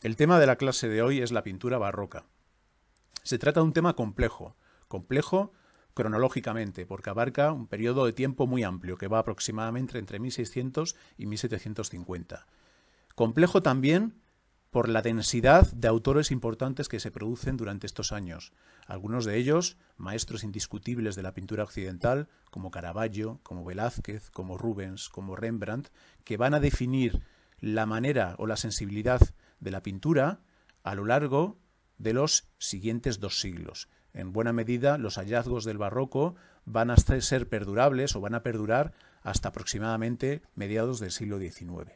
El tema de la clase de hoy es la pintura barroca. Se trata de un tema complejo, complejo cronológicamente, porque abarca un periodo de tiempo muy amplio, que va aproximadamente entre 1600 y 1750. Complejo también por la densidad de autores importantes que se producen durante estos años, algunos de ellos maestros indiscutibles de la pintura occidental, como Caravaggio, como Velázquez, como Rubens, como Rembrandt, que van a definir la manera o la sensibilidad de la pintura a lo largo de los siguientes dos siglos. En buena medida, los hallazgos del barroco van a ser perdurables o van a perdurar hasta aproximadamente mediados del siglo XIX.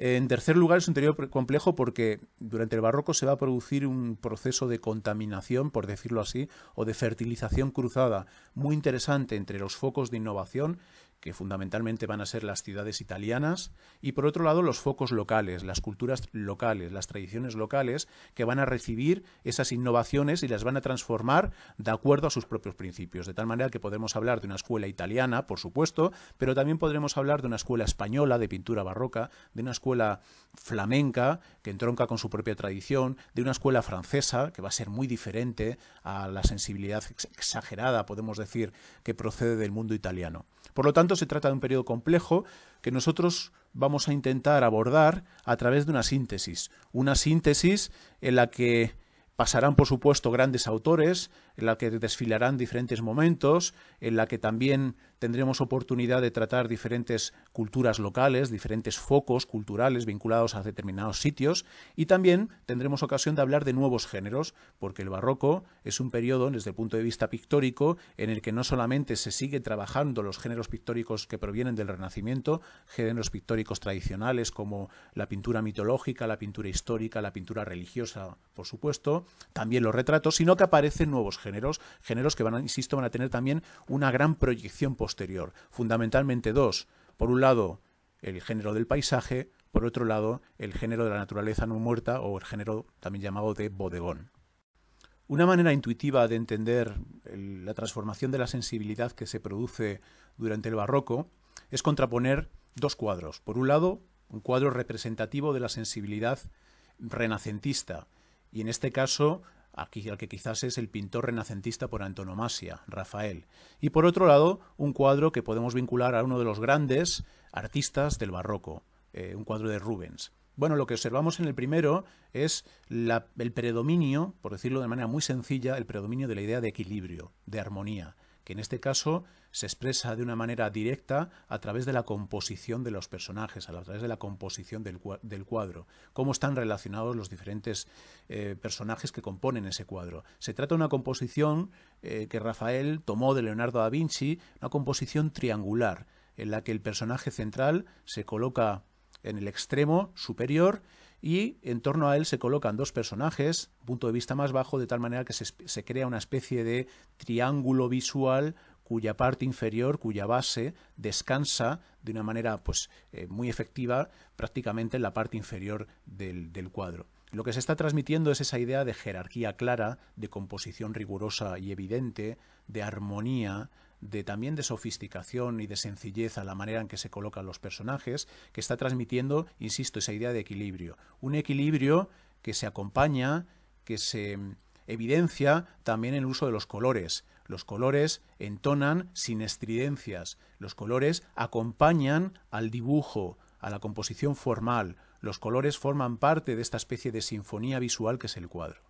En tercer lugar, es un periodo complejo porque durante el barroco se va a producir un proceso de contaminación, por decirlo así, o de fertilización cruzada muy interesante entre los focos de innovación que fundamentalmente van a ser las ciudades italianas, y por otro lado los focos locales, las culturas locales, las tradiciones locales, que van a recibir esas innovaciones y las van a transformar de acuerdo a sus propios principios, de tal manera que podemos hablar de una escuela italiana, por supuesto, pero también podremos hablar de una escuela española de pintura barroca, de una escuela flamenca que entronca con su propia tradición, de una escuela francesa que va a ser muy diferente a la sensibilidad exagerada, podemos decir, que procede del mundo italiano. Por lo tanto, se trata de un periodo complejo que nosotros vamos a intentar abordar a través de una síntesis. Una síntesis en la que pasarán, por supuesto, grandes autores, en la que desfilarán diferentes momentos, en la que también tendremos oportunidad de tratar diferentes culturas locales, diferentes focos culturales vinculados a determinados sitios y también tendremos ocasión de hablar de nuevos géneros, porque el barroco es un periodo desde el punto de vista pictórico en el que no solamente se sigue trabajando los géneros pictóricos que provienen del Renacimiento, géneros pictóricos tradicionales como la pintura mitológica, la pintura histórica, la pintura religiosa, por supuesto, también los retratos, sino que aparecen nuevos géneros, géneros que van, insisto, van a tener también una gran proyección posterior. Fundamentalmente dos. Por un lado, el género del paisaje, por otro lado, el género de la naturaleza no muerta o el género también llamado de bodegón. Una manera intuitiva de entender la transformación de la sensibilidad que se produce durante el barroco es contraponer dos cuadros. Por un lado, un cuadro representativo de la sensibilidad renacentista, y en este caso aquí, al que quizás es el pintor renacentista por antonomasia, Rafael. Y por otro lado, un cuadro que podemos vincular a uno de los grandes artistas del barroco, eh, un cuadro de Rubens. Bueno, lo que observamos en el primero es el predominio, por decirlo de manera muy sencilla, el predominio de la idea de equilibrio, de armonía que en este caso se expresa de una manera directa a través de la composición de los personajes, a través de la composición del, cuadro, cómo están relacionados los diferentes eh, personajes que componen ese cuadro. Se trata de una composición eh, que Rafael tomó de Leonardo da Vinci, una composición triangular, en la que el personaje central se coloca en el extremo superior, y en torno a él se colocan dos personajes, punto de vista más bajo, de tal manera que se, crea una especie de triángulo visual cuya parte inferior, cuya base, descansa de una manera pues, eh, muy efectiva prácticamente en la parte inferior del cuadro. Lo que se está transmitiendo es esa idea de jerarquía clara, de composición rigurosa y evidente, de armonía, de también de sofisticación y de sencillez a la manera en que se colocan los personajes, que está transmitiendo, insisto, esa idea de equilibrio. Un equilibrio que se acompaña, que se mm, evidencia también el uso de los colores. Los colores entonan sin estridencias. Los colores acompañan al dibujo, a la composición formal. Los colores forman parte de esta especie de sinfonía visual que es el cuadro.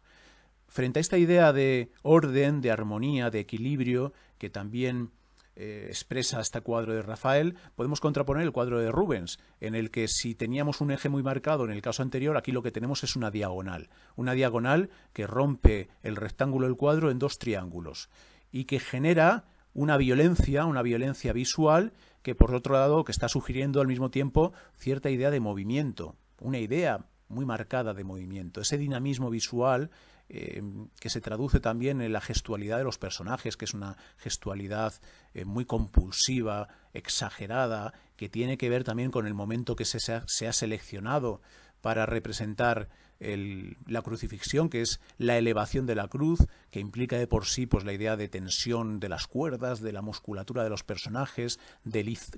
Frente a esta idea de orden, de armonía, de equilibrio, que también eh, expresa este cuadro de Rafael, podemos contraponer el cuadro de Rubens, en el que si teníamos un eje muy marcado en el caso anterior, aquí lo que tenemos es una diagonal, una diagonal que rompe el rectángulo del cuadro en dos triángulos y que genera una violencia, una violencia visual que por otro lado que está sugiriendo al mismo tiempo cierta idea de movimiento, una idea muy marcada de movimiento. Ese dinamismo visual eh, que se traduce también en la gestualidad de los personajes, que es una gestualidad eh, muy compulsiva, exagerada, que tiene que ver también con el momento que se, ha, seleccionado para representar la crucifixión, que es la elevación de la cruz, que implica de por sí pues, la idea de tensión de las cuerdas, de la musculatura de los personajes,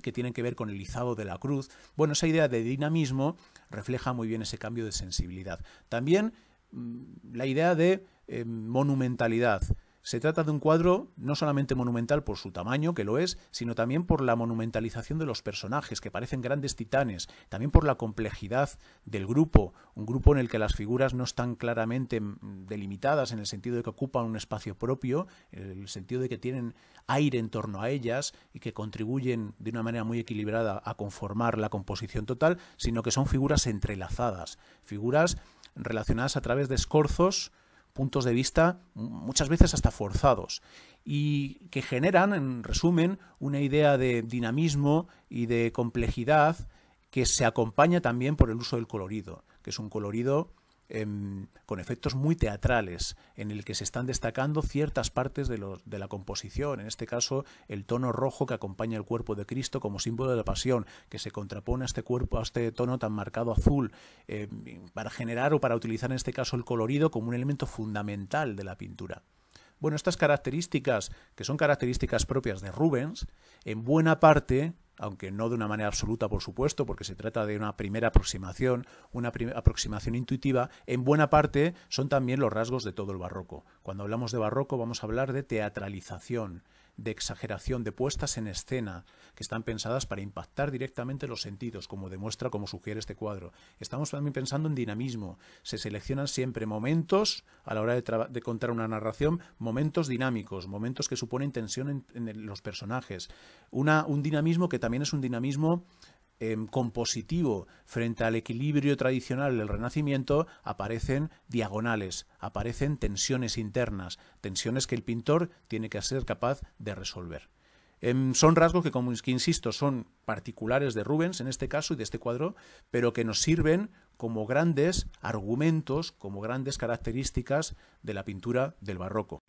que tienen que ver con el izado de la cruz. Bueno, esa idea de dinamismo refleja muy bien ese cambio de sensibilidad. También Mm, la idea de eh, monumentalidad. Se trata de un cuadro no solamente monumental por su tamaño, que lo es, sino también por la monumentalización de los personajes, que parecen grandes titanes, también por la complejidad del grupo, un grupo en el que las figuras no están claramente mm, delimitadas en el sentido de que ocupan un espacio propio, en el sentido de que tienen aire en torno a ellas y que contribuyen de una manera muy equilibrada a conformar la composición total, sino que son figuras entrelazadas, figuras relacionadas a través de escorzos, puntos de vista muchas veces hasta forzados y que generan, en resumen, una idea de dinamismo y de complejidad que se acompaña también por el uso del colorido, que es un colorido Em, con efectos muy teatrales, en el que se están destacando ciertas partes de, la composición, en este caso el tono rojo que acompaña el cuerpo de Cristo como símbolo de la pasión, que se contrapone a este cuerpo, a este tono tan marcado azul, em, para generar o para utilizar en este caso el colorido como un elemento fundamental de la pintura. Bueno, estas características, que son características propias de Rubens, en buena parte aunque no de una manera absoluta, por supuesto, porque se trata de una primera aproximación, una aproximación intuitiva, en buena parte son también los rasgos de todo el barroco. Cuando hablamos de barroco vamos a hablar de teatralización, de exageración, de puestas en escena, que están pensadas para impactar directamente los sentidos, como demuestra, como sugiere este cuadro. Estamos también pensando en dinamismo. Se seleccionan siempre momentos, a la hora de, contar una narración, momentos dinámicos, momentos que suponen tensión en, los personajes. un dinamismo que también es un dinamismo Em, compositivo frente al equilibrio tradicional del Renacimiento, aparecen diagonales, aparecen tensiones internas, tensiones que el pintor tiene que ser capaz de resolver. Em, son rasgos que, como que insisto, son particulares de Rubens en este caso y de este cuadro, pero que nos sirven como grandes argumentos, como grandes características de la pintura del barroco.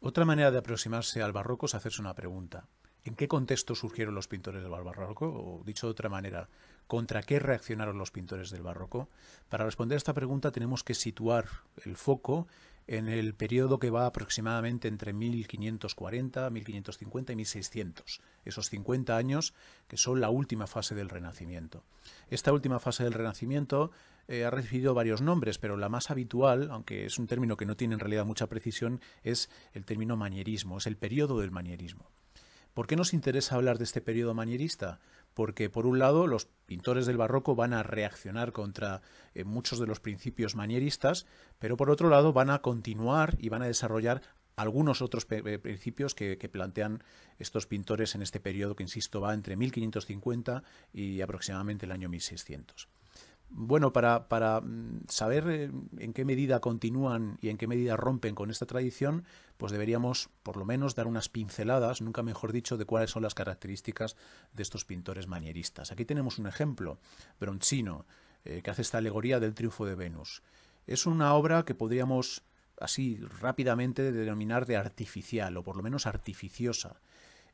Otra manera de aproximarse al barroco es hacerse una pregunta. ¿En qué contexto surgieron los pintores del barroco? O dicho de otra manera, ¿contra qué reaccionaron los pintores del barroco? Para responder a esta pregunta tenemos que situar el foco en el periodo que va aproximadamente entre 1540, 1550 y 1600, esos 50 años que son la última fase del Renacimiento. Esta última fase del Renacimiento eh, ha recibido varios nombres, pero la más habitual, aunque es un término que no tiene en realidad mucha precisión, es el término manierismo, es el periodo del manierismo. ¿Por qué nos interesa hablar de este periodo manierista? Porque, por un lado, los pintores del barroco van a reaccionar contra eh, muchos de los principios manieristas, pero por otro lado van a continuar y van a desarrollar algunos otros eh, principios que, que, plantean estos pintores en este periodo que, insisto, va entre 1550 y aproximadamente el año 1600 bueno, para, para, mm, saber eh, en qué medida continúan y en qué medida rompen con esta tradición, pues deberíamos por lo menos dar unas pinceladas, nunca mejor dicho, de cuáles son las características de estos pintores manieristas. Aquí tenemos un ejemplo, Bronchino, eh, que hace esta alegoría del triunfo de Venus. Es una obra que podríamos así rápidamente denominar de artificial, o por lo menos artificiosa.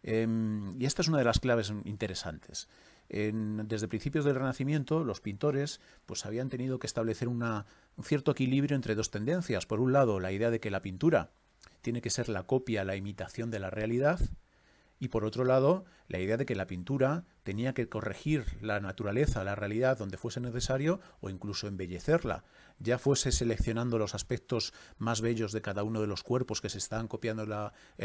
Em, y esta es una de las claves interesantes desde principios del Renacimiento, los pintores pues, habían tenido que establecer un cierto equilibrio entre dos tendencias. Por un lado, la idea de que la pintura tiene que ser la copia, la imitación de la realidad, y por otro lado la idea de que la pintura tenía que corregir la naturaleza, la realidad donde fuese necesario o incluso embellecerla, ya fuese seleccionando los aspectos más bellos de cada uno de los cuerpos que se estaban copiando en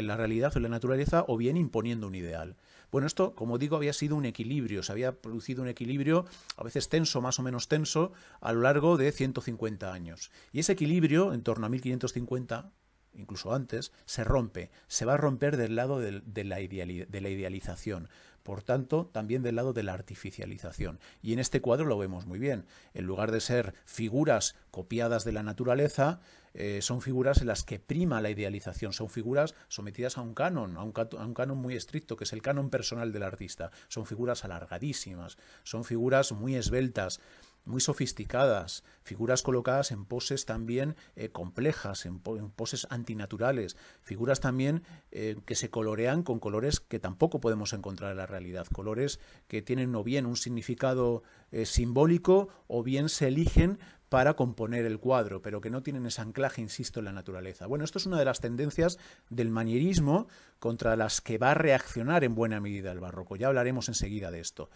la, realidad o en la naturaleza o bien imponiendo un ideal. Bueno, esto, como digo, había sido un equilibrio, se había producido un equilibrio a veces tenso, más o menos tenso, a lo largo de 150 años. Y ese equilibrio, en torno a 1550, incluso antes, se rompe, se va a romper del lado de, la idealización, por tanto, también del lado de la artificialización. Y en este cuadro lo vemos muy bien. En lugar de ser figuras copiadas de la naturaleza, eh, son figuras en las que prima la idealización, son figuras sometidas a un canon, a a un canon muy estricto, que es el canon personal del artista. Son figuras alargadísimas, son figuras muy esbeltas, muy sofisticadas, figuras colocadas en poses también eh, complejas, en, poses antinaturales, figuras también eh, que se colorean con colores que tampoco podemos encontrar en la realidad, colores que tienen o bien un significado eh, simbólico o bien se eligen para componer el cuadro, pero que no tienen ese anclaje, insisto, en la naturaleza. Bueno, esto es una de las tendencias del manierismo contra las que va a reaccionar en buena medida el barroco. Ya hablaremos enseguida de esto.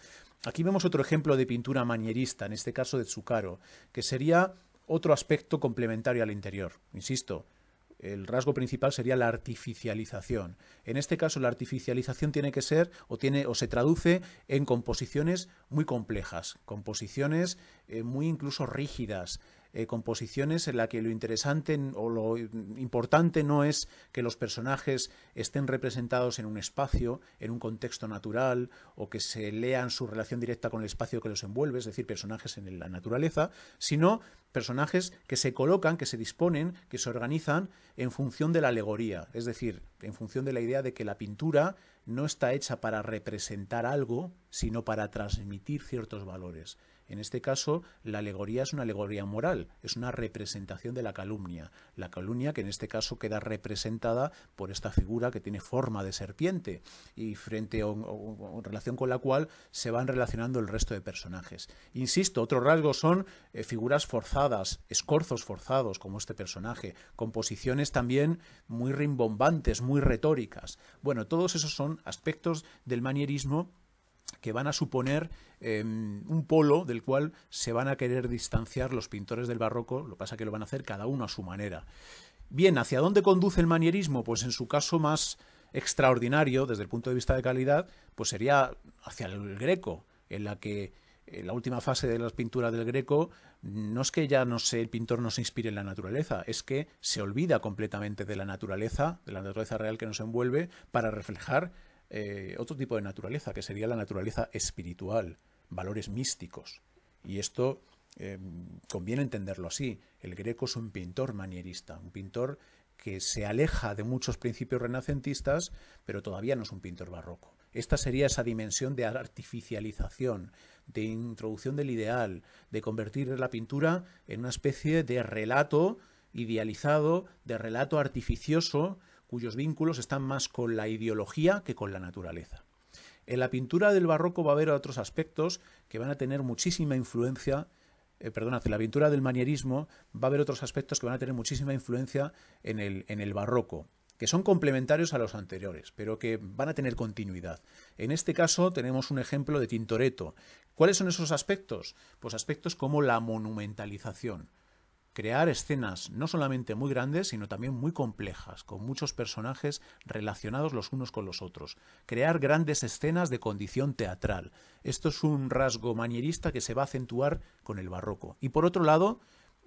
Aquí vemos otro ejemplo de pintura manierista, en este caso de Tsukaro, que sería otro aspecto complementario al interior. Insisto, el rasgo principal sería la artificialización. En este caso, la artificialización tiene que ser o, tiene, o se traduce en composiciones muy complejas, composiciones eh, muy incluso rígidas, eh, composiciones en la que lo interesante o lo importante no es que los personajes estén representados en un espacio, en un contexto natural, o que se lean su relación directa con el espacio que los envuelve, es decir, personajes en la naturaleza, sino personajes que se colocan, que se disponen, que se organizan en función de la alegoría, es decir, en función de la idea de que la pintura no está hecha para representar algo, sino para transmitir ciertos valores. En este caso, la alegoría es una alegoría moral, es una representación de la calumnia. La calumnia que en este caso queda representada por esta figura que tiene forma de serpiente y frente a en relación con la cual se van relacionando el resto de personajes. Insisto, otro rasgo son eh, figuras forzadas, escorzos forzados, como este personaje, composiciones también muy rimbombantes, muy retóricas. Bueno, todos esos son aspectos del manierismo que van a suponer em, un polo del cual se van a querer distanciar los pintores del barroco, lo que pasa que lo van a hacer cada uno a su manera. Bien, ¿hacia dónde conduce el manierismo? Pues en su caso más extraordinario, desde el punto de vista de calidad, pues sería hacia el greco, en la que en la última fase de las pinturas del greco no es que ya no sé, el pintor no se inspire en la naturaleza, es que se olvida completamente de la naturaleza, de la naturaleza real que nos envuelve, para reflejar eh, otro tipo de naturaleza, que sería la naturaleza espiritual, valores místicos. Y esto eh, conviene entenderlo así. El greco es un pintor manierista, un pintor que se aleja de muchos principios renacentistas, pero todavía no es un pintor barroco. Esta sería esa dimensión de artificialización, de introducción del ideal, de convertir la pintura en una especie de relato idealizado, de relato artificioso, cuyos vínculos están más con la ideología que con la naturaleza. En la pintura del barroco va a haber otros aspectos que van a tener muchísima influencia, eh, en la pintura del manierismo va a haber otros aspectos que van a tener muchísima influencia en el, en el barroco que son complementarios a los anteriores, pero que van a tener continuidad. En este caso tenemos un ejemplo de Tintoretto. ¿Cuáles son esos aspectos? Pues aspectos como la monumentalización, crear escenas no solamente muy grandes, sino también muy complejas, con muchos personajes relacionados los unos con los otros, crear grandes escenas de condición teatral. Esto es un rasgo manierista que se va a acentuar con el barroco. Y por otro lado,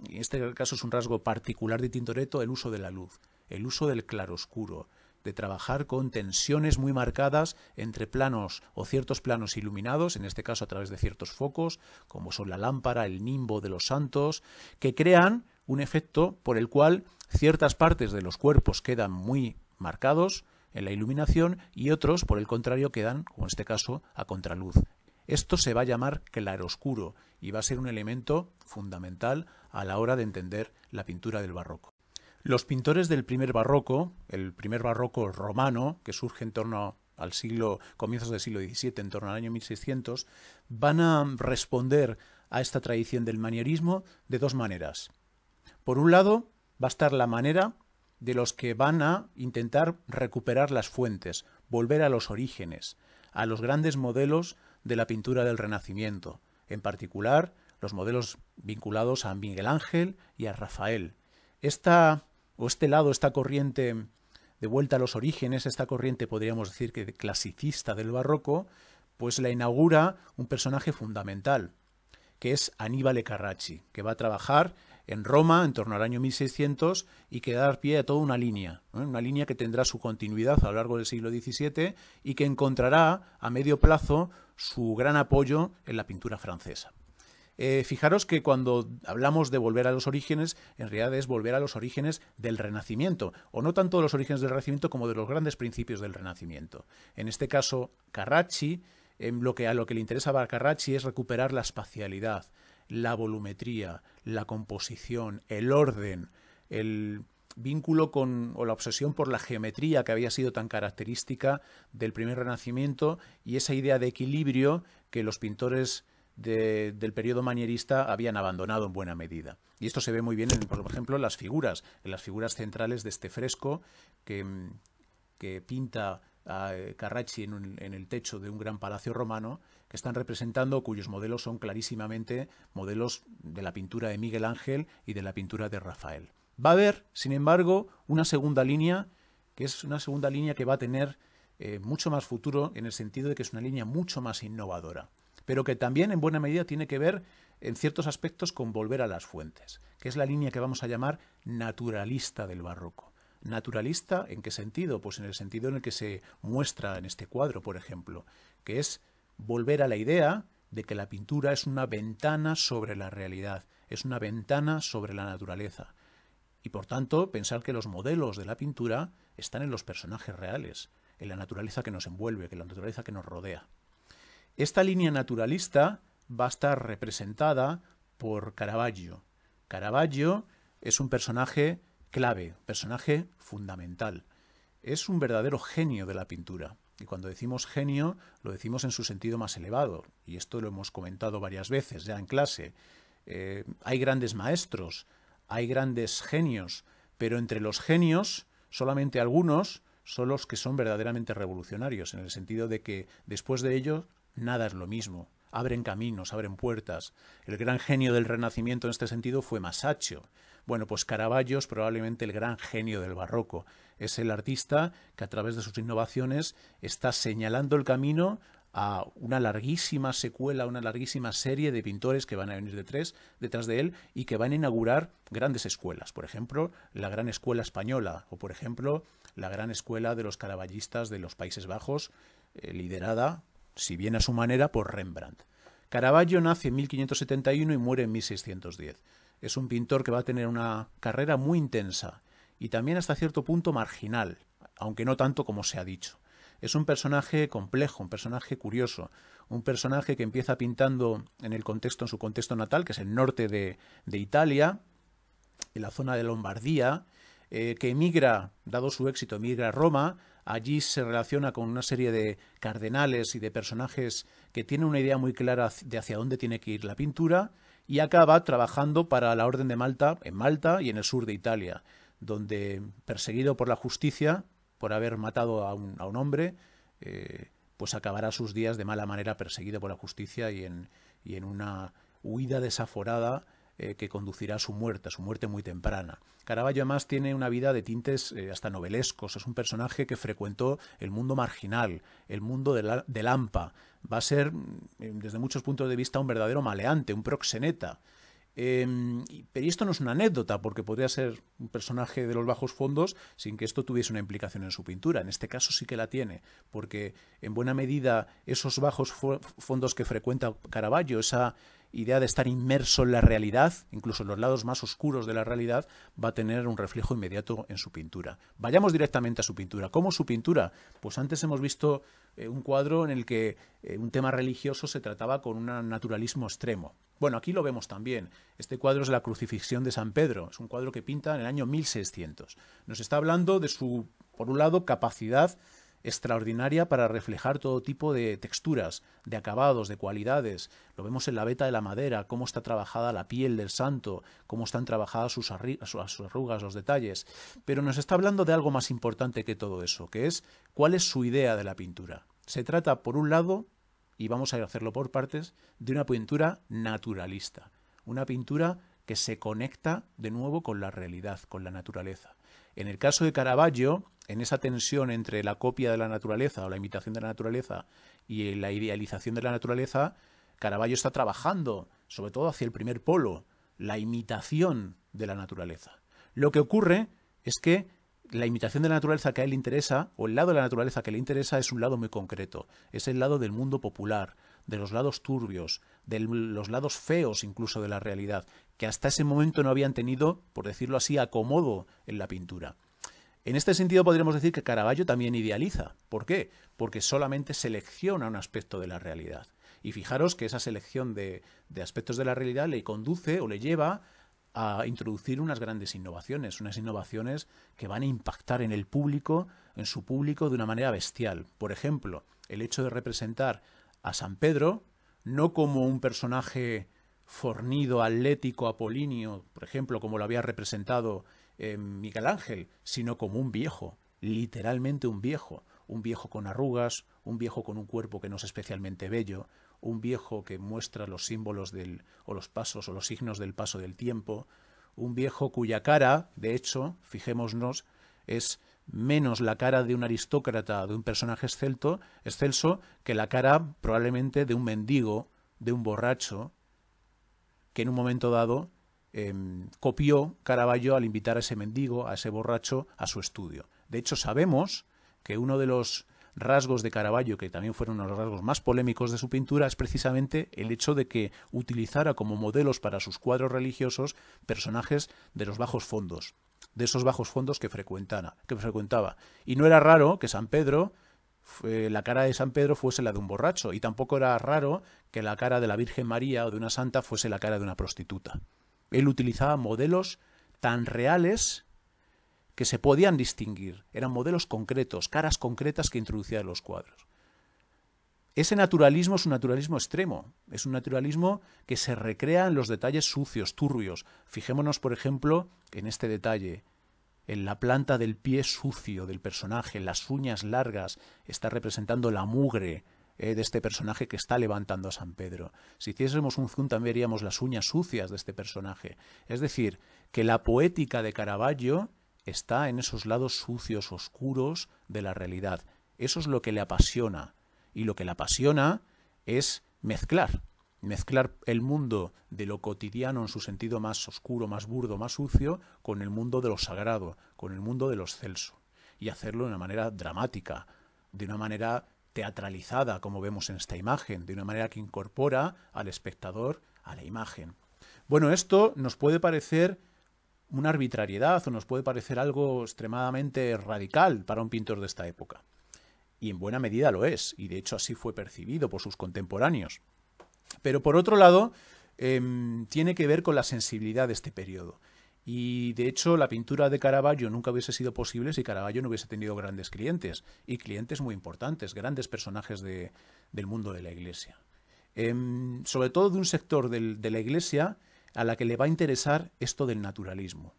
en este caso es un rasgo particular de Tintoretto, el uso de la luz, el uso del claroscuro, de trabajar con tensiones muy marcadas entre planos o ciertos planos iluminados, en este caso a través de ciertos focos, como son la lámpara, el nimbo de los santos, que crean un efecto por el cual ciertas partes de los cuerpos quedan muy marcados en la iluminación y otros, por el contrario, quedan, como en este caso, a contraluz. Esto se va a llamar claroscuro y va a ser un elemento fundamental a la hora de entender la pintura del barroco. Los pintores del primer barroco, el primer barroco romano, que surge en torno al siglo, comienzos del siglo XVII, en torno al año 1600, van a responder a esta tradición del manierismo de dos maneras. Por un lado, va a estar la manera de los que van a intentar recuperar las fuentes, volver a los orígenes, a los grandes modelos de la pintura del Renacimiento, en particular los modelos vinculados a Miguel Ángel y a Rafael. Esta o este lado, esta corriente de vuelta a los orígenes, esta corriente podríamos decir que clasicista del barroco, pues la inaugura un personaje fundamental, que es Aníbal Carracci, que va a trabajar en Roma en torno al año 1600 y que dar pie a toda una línea, una línea que tendrá su continuidad a lo largo del siglo XVII y que encontrará a medio plazo su gran apoyo en la pintura francesa. Eh, fijaros que cuando hablamos de volver a los orígenes, en realidad es volver a los orígenes del Renacimiento, o no tanto de los orígenes del Renacimiento como de los grandes principios del Renacimiento. En este caso, Carracci, eh, lo que, a lo que le interesaba a Carracci es recuperar la espacialidad, la volumetría, la composición, el orden, el vínculo con o la obsesión por la geometría que había sido tan característica del primer Renacimiento y esa idea de equilibrio que los pintores del periodo manierista habían abandonado en buena medida. Y esto se ve muy bien, en, por ejemplo, en las figuras, en las figuras centrales de este fresco que, pinta a eh, Carracci en, el techo de un gran palacio romano, que están representando, cuyos modelos son clarísimamente modelos de la pintura de Miguel Ángel y de la pintura de Rafael. Va a haber, sin embargo, una segunda línea, que es una segunda línea que va a tener eh, mucho más futuro en el sentido de que es una línea mucho más innovadora pero que también en buena medida tiene que ver en ciertos aspectos con volver a las fuentes, que es la línea que vamos a llamar naturalista del barroco. Naturalista, ¿en qué sentido? Pues en el sentido en el que se muestra en este cuadro, por ejemplo, que es volver a la idea de que la pintura es una ventana sobre la realidad, es una ventana sobre la naturaleza. Y por tanto, pensar que los modelos de la pintura están en los personajes reales, en la naturaleza que nos envuelve, que la naturaleza que nos rodea. Esta línea naturalista va a estar representada por Caravaggio. Caravaggio es un personaje clave, personaje fundamental. Es un verdadero genio de la pintura. Y cuando decimos genio, lo decimos en su sentido más elevado. Y esto lo hemos comentado varias veces ya en clase. Eh, hay grandes maestros, hay grandes genios, pero entre los genios, solamente algunos son los que son verdaderamente revolucionarios, en el sentido de que después de ellos Nada es lo mismo. Abren caminos, abren puertas. El gran genio del Renacimiento en este sentido fue Masaccio. Bueno, pues Caravaggio es probablemente el gran genio del barroco. Es el artista que a través de sus innovaciones está señalando el camino a una larguísima secuela, una larguísima serie de pintores que van a venir de tres, detrás de él y que van a inaugurar grandes escuelas. Por ejemplo, la Gran Escuela Española o, por ejemplo, la Gran Escuela de los Caraballistas de los Países Bajos, eh, liderada si bien a su manera, por Rembrandt. Caravaggio nace en 1571 y muere en 1610. Es un pintor que va a tener una carrera muy intensa y también hasta cierto punto marginal, aunque no tanto como se ha dicho. Es un personaje complejo, un personaje curioso, un personaje que empieza pintando en el contexto, en su contexto natal, que es el norte de, de Italia, en la zona de Lombardía, eh, que emigra, dado su éxito, emigra a Roma, allí se relaciona con una serie de cardenales y de personajes que tienen una idea muy clara de hacia dónde tiene que ir la pintura y acaba trabajando para la Orden de Malta en Malta y en el sur de Italia, donde perseguido por la justicia por haber matado a un, hombre, eh, pues acabará sus días de mala manera perseguido por la justicia y en, y en una huida desaforada eh, que conducirá a su muerte, a su muerte muy temprana. Caravaggio además tiene una vida de tintes eh, hasta novelescos, es un personaje que frecuentó el mundo marginal, el mundo de, la, Lampa, va a ser mm, desde muchos puntos de vista un verdadero maleante, un proxeneta. Em, pero esto no es una anécdota, porque podría ser un personaje de los bajos fondos sin que esto tuviese una implicación en su pintura. En este caso sí que la tiene, porque en buena medida esos bajos fondos que frecuenta Caravaggio, esa, idea de estar inmerso en la realidad, incluso en los lados más oscuros de la realidad, va a tener un reflejo inmediato en su pintura. Vayamos directamente a su pintura. ¿Cómo su pintura? Pues antes hemos visto eh, un cuadro en el que eh, un tema religioso se trataba con un naturalismo extremo. Bueno, aquí lo vemos también. Este cuadro es la crucifixión de San Pedro. Es un cuadro que pinta en el año 1600. Nos está hablando de su, por un lado, capacidad extraordinaria para reflejar todo tipo de texturas, de acabados, de cualidades. Lo vemos en la veta de la madera, cómo está trabajada la piel del santo, cómo están trabajadas sus, arrugas, los detalles. Pero nos está hablando de algo más importante que todo eso, que es cuál es su idea de la pintura. Se trata, por un lado, y vamos a hacerlo por partes, de una pintura naturalista, una pintura que se conecta de nuevo con la realidad, con la naturaleza. En el caso de Caravaggio, en esa tensión entre la copia de la naturaleza o la imitación de la naturaleza y eh, la idealización de la naturaleza, Caravaggio está trabajando, sobre todo hacia el primer polo, la imitación de la naturaleza. Lo que ocurre es que la imitación de la naturaleza que a él le interesa, o el lado de la naturaleza que le interesa, es un lado muy concreto. Es el lado del mundo popular, de los lados turbios, de los lados feos incluso de la realidad, que hasta ese momento no habían tenido, por decirlo así, acomodo en la pintura. En este sentido podríamos decir que Caravaggio también idealiza. ¿Por qué? Porque solamente selecciona un aspecto de la realidad. Y fijaros que esa selección de, aspectos de la realidad le conduce o le lleva a introducir unas grandes innovaciones, unas innovaciones que van a impactar en el público, en su público de una manera bestial. Por ejemplo, el hecho de representar a San Pedro no como un personaje fornido, atlético, apolinio, por ejemplo, como lo había representado eh, Miguel Ángel, sino como un viejo, literalmente un viejo, un viejo con arrugas, un viejo con un cuerpo que no es especialmente bello, un viejo que muestra los símbolos del, o los pasos o los signos del paso del tiempo, un viejo cuya cara, de hecho, fijémonos, es menos la cara de un aristócrata, de un personaje excelso, que la cara probablemente de un mendigo, de un borracho, que en un momento dado Em, copió Caravaggio al invitar a ese mendigo, a ese borracho, a su estudio. De hecho, sabemos que uno de los rasgos de Caravaggio, que también fueron los rasgos más polémicos de su pintura, es precisamente el hecho de que utilizara como modelos para sus cuadros religiosos personajes de los bajos fondos, de esos bajos fondos que, que frecuentaba. Y no era raro que San Pedro, la cara de San Pedro fuese la de un borracho, y tampoco era raro que la cara de la Virgen María o de una santa fuese la cara de una prostituta. Él utilizaba modelos tan reales que se podían distinguir. Eran modelos concretos, caras concretas que introducía en los cuadros. Ese naturalismo es un naturalismo extremo, es un naturalismo que se recrea en los detalles sucios, turbios. Fijémonos, por ejemplo, en este detalle, en la planta del pie sucio del personaje, las uñas largas, está representando la mugre, eh, de este personaje que está levantando a San Pedro. Si hiciésemos un zoom también veríamos las uñas sucias de este personaje. Es decir, que la poética de Caravaggio está en esos lados sucios, oscuros de la realidad. Eso es lo que le apasiona. Y lo que le apasiona es mezclar. Mezclar el mundo de lo cotidiano en su sentido más oscuro, más burdo, más sucio, con el mundo de lo sagrado, con el mundo de lo excelso. Y hacerlo de una manera dramática, de una manera teatralizada, como vemos en esta imagen, de una manera que incorpora al espectador a la imagen. Bueno, esto nos puede parecer una arbitrariedad o nos puede parecer algo extremadamente radical para un pintor de esta época. Y en buena medida lo es, y de hecho así fue percibido por sus contemporáneos. Pero por otro lado, em, tiene que ver con la sensibilidad de este periodo. Y de hecho, la pintura de Caravaggio nunca hubiese sido posible si Caravaggio no hubiese tenido grandes clientes, y clientes muy importantes, grandes personajes del mundo de la Iglesia. Em, sobre todo de un sector de la Iglesia a la que le va a interesar esto del naturalismo.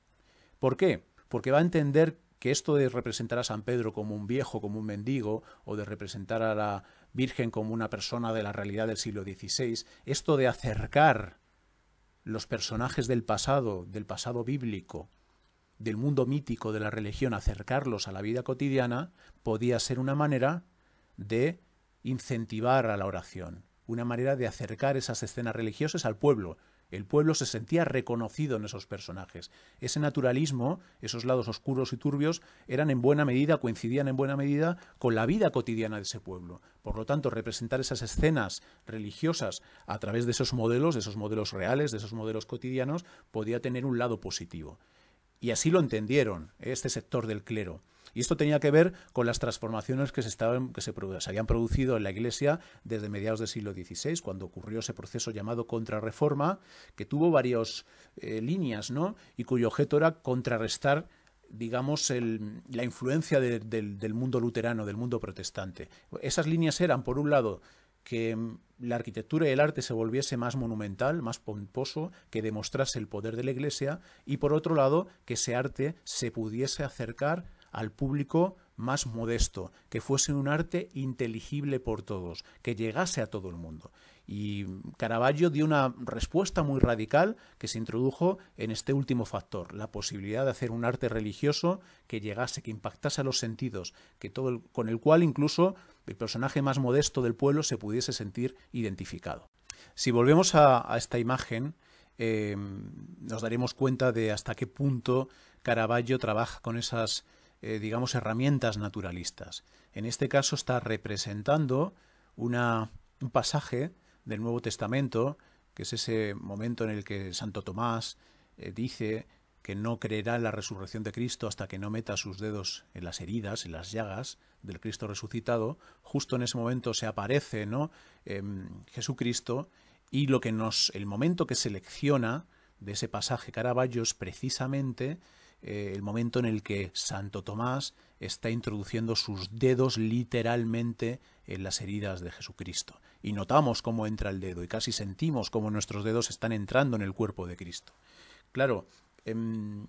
¿Por qué? Porque va a entender que esto de representar a San Pedro como un viejo, como un mendigo, o de representar a la Virgen como una persona de la realidad del siglo XVI, esto de acercar los personajes del pasado, del pasado bíblico, del mundo mítico de la religión, acercarlos a la vida cotidiana, podía ser una manera de incentivar a la oración, una manera de acercar esas escenas religiosas al pueblo, el pueblo se sentía reconocido en esos personajes. Ese naturalismo, esos lados oscuros y turbios, eran en buena medida, coincidían en buena medida con la vida cotidiana de ese pueblo. Por lo tanto, representar esas escenas religiosas a través de esos modelos, de esos modelos reales, de esos modelos cotidianos, podía tener un lado positivo. Y así lo entendieron ¿eh? este sector del clero. Y esto tenía que ver con las transformaciones que se, habían producido en la Iglesia desde mediados del siglo XVI, cuando ocurrió ese proceso llamado contrarreforma, que tuvo varias eh, líneas, ¿no? Y cuyo objeto era contrarrestar digamos, la influencia del, del mundo luterano, del mundo protestante. Esas líneas eran, por un lado, que mm, la arquitectura y el arte se volviese más monumental, más pomposo, que demostrase el poder de la Iglesia y por otro lado que ese arte se pudiese acercar al público más modesto, que fuese un arte inteligible por todos, que llegase a todo el mundo. Y Caravaggio dio una respuesta muy radical que se introdujo en este último factor, la posibilidad de hacer un arte religioso que llegase, que impactase a los sentidos, que con el cual incluso el personaje más modesto del pueblo se pudiese sentir identificado. Si volvemos a, esta imagen, eh, nos daremos cuenta de hasta qué punto Caravaggio trabaja con esas eh, digamos, herramientas naturalistas. En este caso está representando una, un pasaje del Nuevo Testamento, que es ese momento en el que Santo Tomás eh, dice que no creerá en la resurrección de Cristo hasta que no meta sus dedos en las heridas, en las llagas del Cristo resucitado, justo en ese momento se aparece ¿no? Em, Jesucristo y lo que nos, el momento que selecciona de ese pasaje Caravaggio es precisamente eh, el momento en el que Santo Tomás está introduciendo sus dedos literalmente en las heridas de Jesucristo. Y notamos cómo entra el dedo y casi sentimos cómo nuestros dedos están entrando en el cuerpo de Cristo. Claro, em,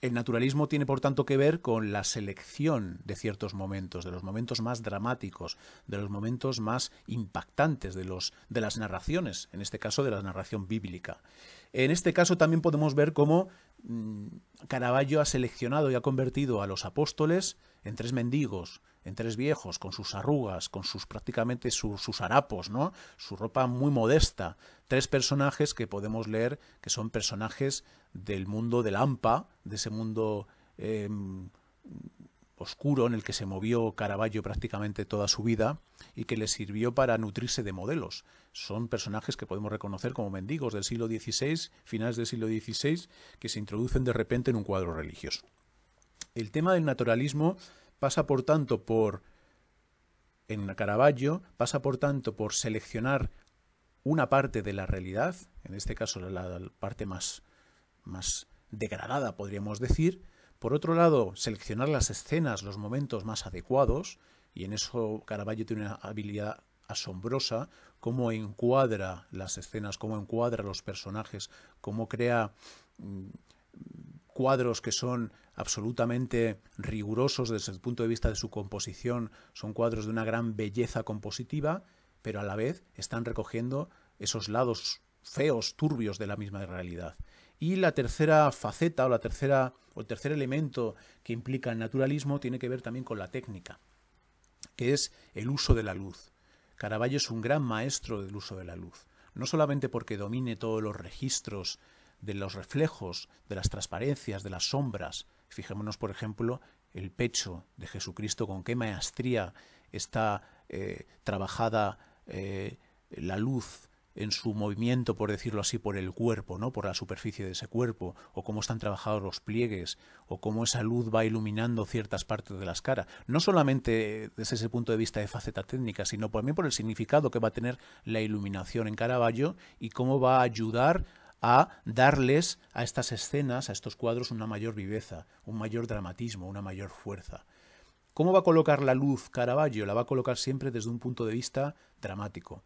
el naturalismo tiene, por tanto, que ver con la selección de ciertos momentos, de los momentos más dramáticos, de los momentos más impactantes de, las narraciones, en este caso de la narración bíblica. En este caso también podemos ver cómo mm, Caravaggio ha seleccionado y ha convertido a los apóstoles en tres mendigos, en tres viejos, con sus arrugas, con sus prácticamente sus harapos, ¿no? Su ropa muy modesta. Tres personajes que podemos leer que son personajes del mundo del Ampa, de ese mundo em, oscuro en el que se movió Caravaggio prácticamente toda su vida y que le sirvió para nutrirse de modelos. Son personajes que podemos reconocer como mendigos del siglo XVI, finales del siglo XVI, que se introducen de repente en un cuadro religioso. El tema del naturalismo Pasa por tanto por, en Caravaggio, pasa por tanto por seleccionar una parte de la realidad, en este caso la, parte más, más degradada, podríamos decir, por otro lado, seleccionar las escenas, los momentos más adecuados, y en eso Caravaggio tiene una habilidad asombrosa, cómo encuadra las escenas, cómo encuadra los personajes, cómo crea mm, cuadros que son absolutamente rigurosos desde el punto de vista de su composición, son cuadros de una gran belleza compositiva, pero a la vez están recogiendo esos lados feos, turbios de la misma realidad. Y la tercera faceta o la tercera o el tercer elemento que implica el naturalismo tiene que ver también con la técnica, que es el uso de la luz. Caravaggio es un gran maestro del uso de la luz, no solamente porque domine todos los registros de los reflejos, de las transparencias, de las sombras, Fijémonos, por ejemplo, el pecho de Jesucristo, con qué maestría está eh, trabajada eh, la luz en su movimiento, por decirlo así, por el cuerpo, ¿no? por la superficie de ese cuerpo, o cómo están trabajados los pliegues, o cómo esa luz va iluminando ciertas partes de las caras. No solamente desde ese punto de vista de faceta técnica, sino también por el significado que va a tener la iluminación en Caraballo y cómo va a ayudar a darles a estas escenas, a estos cuadros, una mayor viveza, un mayor dramatismo, una mayor fuerza. ¿Cómo va a colocar la luz Caravaggio? La va a colocar siempre desde un punto de vista dramático,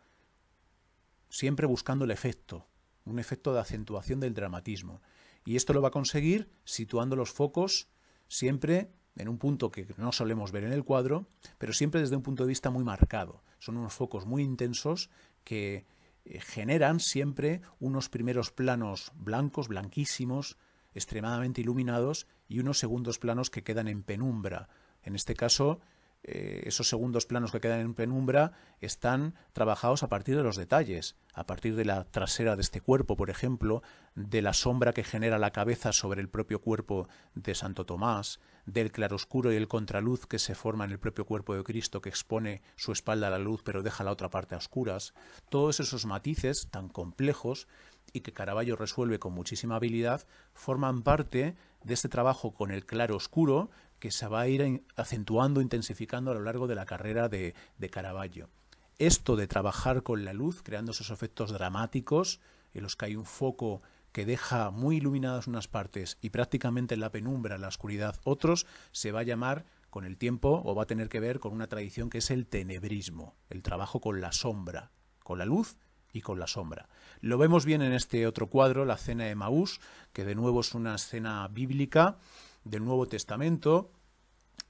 siempre buscando el efecto, un efecto de acentuación del dramatismo. Y esto lo va a conseguir situando los focos siempre en un punto que no solemos ver en el cuadro, pero siempre desde un punto de vista muy marcado. Son unos focos muy intensos que eh, generan siempre unos primeros planos blancos, blanquísimos, extremadamente iluminados, y unos segundos planos que quedan en penumbra. En este caso, eh, esos segundos planos que quedan en penumbra están trabajados a partir de los detalles, a partir de la trasera de este cuerpo, por ejemplo, de la sombra que genera la cabeza sobre el propio cuerpo de Santo Tomás, del claroscuro y el contraluz que se forma en el propio cuerpo de Cristo que expone su espalda a la luz pero deja la otra parte a oscuras, todos esos matices tan complejos y que Caravaggio resuelve con muchísima habilidad, forman parte de este trabajo con el claro oscuro que se va a ir acentuando, intensificando a lo largo de la carrera de, Caravaggio. Esto de trabajar con la luz, creando esos efectos dramáticos, en los que hay un foco que deja muy iluminadas unas partes y prácticamente en la penumbra, la oscuridad, otros, se va a llamar con el tiempo o va a tener que ver con una tradición que es el tenebrismo, el trabajo con la sombra, con la luz y con la sombra. Lo vemos bien en este otro cuadro, la cena de Maús, que de nuevo es una escena bíblica del Nuevo Testamento,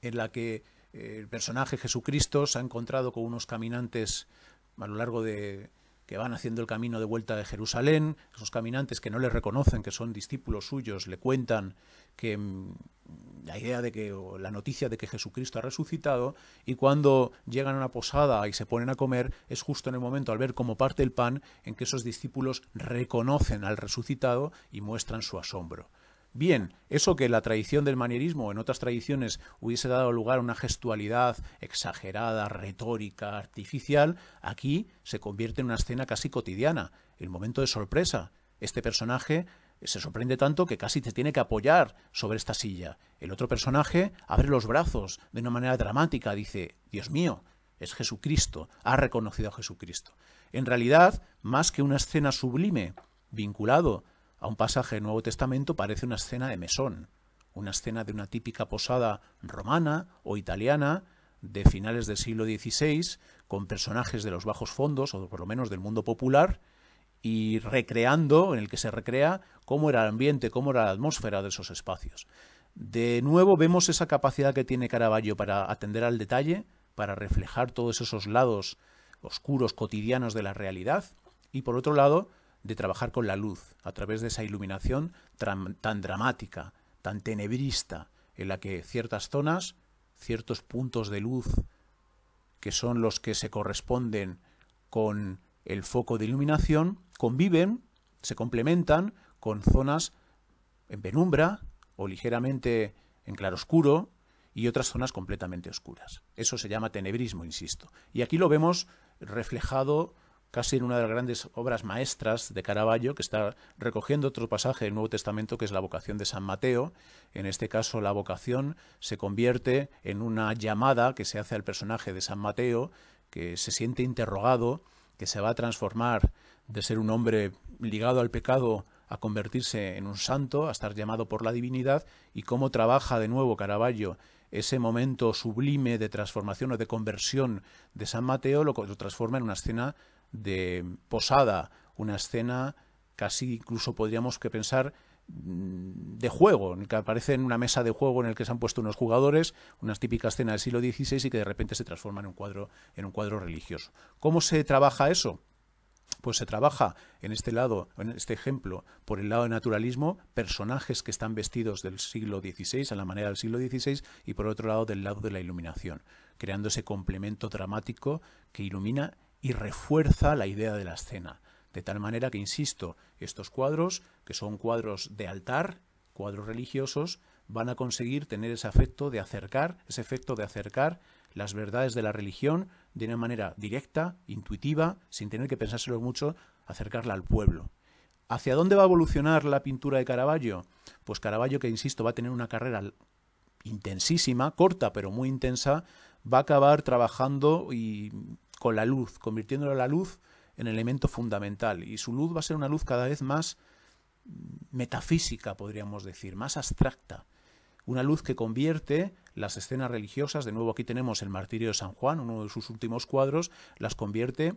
en la que eh, el personaje Jesucristo se ha encontrado con unos caminantes a lo largo de que van haciendo el camino de vuelta de Jerusalén, esos caminantes que no le reconocen, que son discípulos suyos, le cuentan que mm, la idea de que la noticia de que Jesucristo ha resucitado y cuando llegan a una posada y se ponen a comer es justo en el momento al ver cómo parte el pan en que esos discípulos reconocen al resucitado y muestran su asombro. Bien, eso que la tradición del manierismo en otras tradiciones hubiese dado lugar a una gestualidad exagerada, retórica, artificial, aquí se convierte en una escena casi cotidiana, el momento de sorpresa. Este personaje se sorprende tanto que casi se tiene que apoyar sobre esta silla. El otro personaje abre los brazos de una manera dramática, dice, Dios mío, es Jesucristo, ha reconocido a Jesucristo. En realidad, más que una escena sublime, vinculado a un pasaje del Nuevo Testamento parece una escena de mesón, una escena de una típica posada romana o italiana de finales del siglo XVI, con personajes de los bajos fondos, o por lo menos del mundo popular, y recreando, en el que se recrea, cómo era el ambiente, cómo era la atmósfera de esos espacios. De nuevo vemos esa capacidad que tiene Caravaggio para atender al detalle, para reflejar todos esos lados oscuros cotidianos de la realidad, y por otro lado, de trabajar con la luz, a través de esa iluminación tan dramática, tan tenebrista, en la que ciertas zonas, ciertos puntos de luz, que son los que se corresponden con el foco de iluminación, conviven, se complementan con zonas en penumbra o ligeramente en claroscuro y otras zonas completamente oscuras. Eso se llama tenebrismo, insisto. Y aquí lo vemos reflejado casi en una de las grandes obras maestras de Caravaggio, que está recogiendo otro pasaje del Nuevo Testamento, que es la vocación de San Mateo. En este caso, la vocación se convierte en una llamada que se hace al personaje de San Mateo, que se siente interrogado, que se va a transformar de ser un hombre ligado al pecado a convertirse en un santo, a estar llamado por la divinidad, y cómo trabaja de nuevo Caravaggio ese momento sublime de transformación o de conversión de San Mateo, lo, lo transforma en una escena de posada, una escena casi incluso podríamos que pensar mm, de juego, en el que aparece en una mesa de juego en el que se han puesto unos jugadores, unas típicas escena del siglo XVI y que de repente se transforma en un cuadro, en un cuadro religioso. ¿Cómo se trabaja eso? Pues se trabaja en este lado, en este ejemplo, por el lado de naturalismo, personajes que están vestidos del siglo XVI, a la manera del siglo XVI, y por otro lado del lado de la iluminación, creando ese complemento dramático que ilumina y refuerza la idea de la escena. De tal manera que, insisto, estos cuadros, que son cuadros de altar, cuadros religiosos, van a conseguir tener ese efecto de acercar, ese efecto de acercar las verdades de la religión de una manera directa, intuitiva, sin tener que pensárselo mucho, acercarla al pueblo. ¿Hacia dónde va a evolucionar la pintura de Caravaggio? Pues Caravaggio, que insisto, va a tener una carrera intensísima, corta pero muy intensa, va a acabar trabajando y con la luz, convirtiéndola la luz en elemento fundamental. Y su luz va a ser una luz cada vez más metafísica, podríamos decir, más abstracta. Una luz que convierte las escenas religiosas, de nuevo aquí tenemos el martirio de San Juan, uno de sus últimos cuadros, las convierte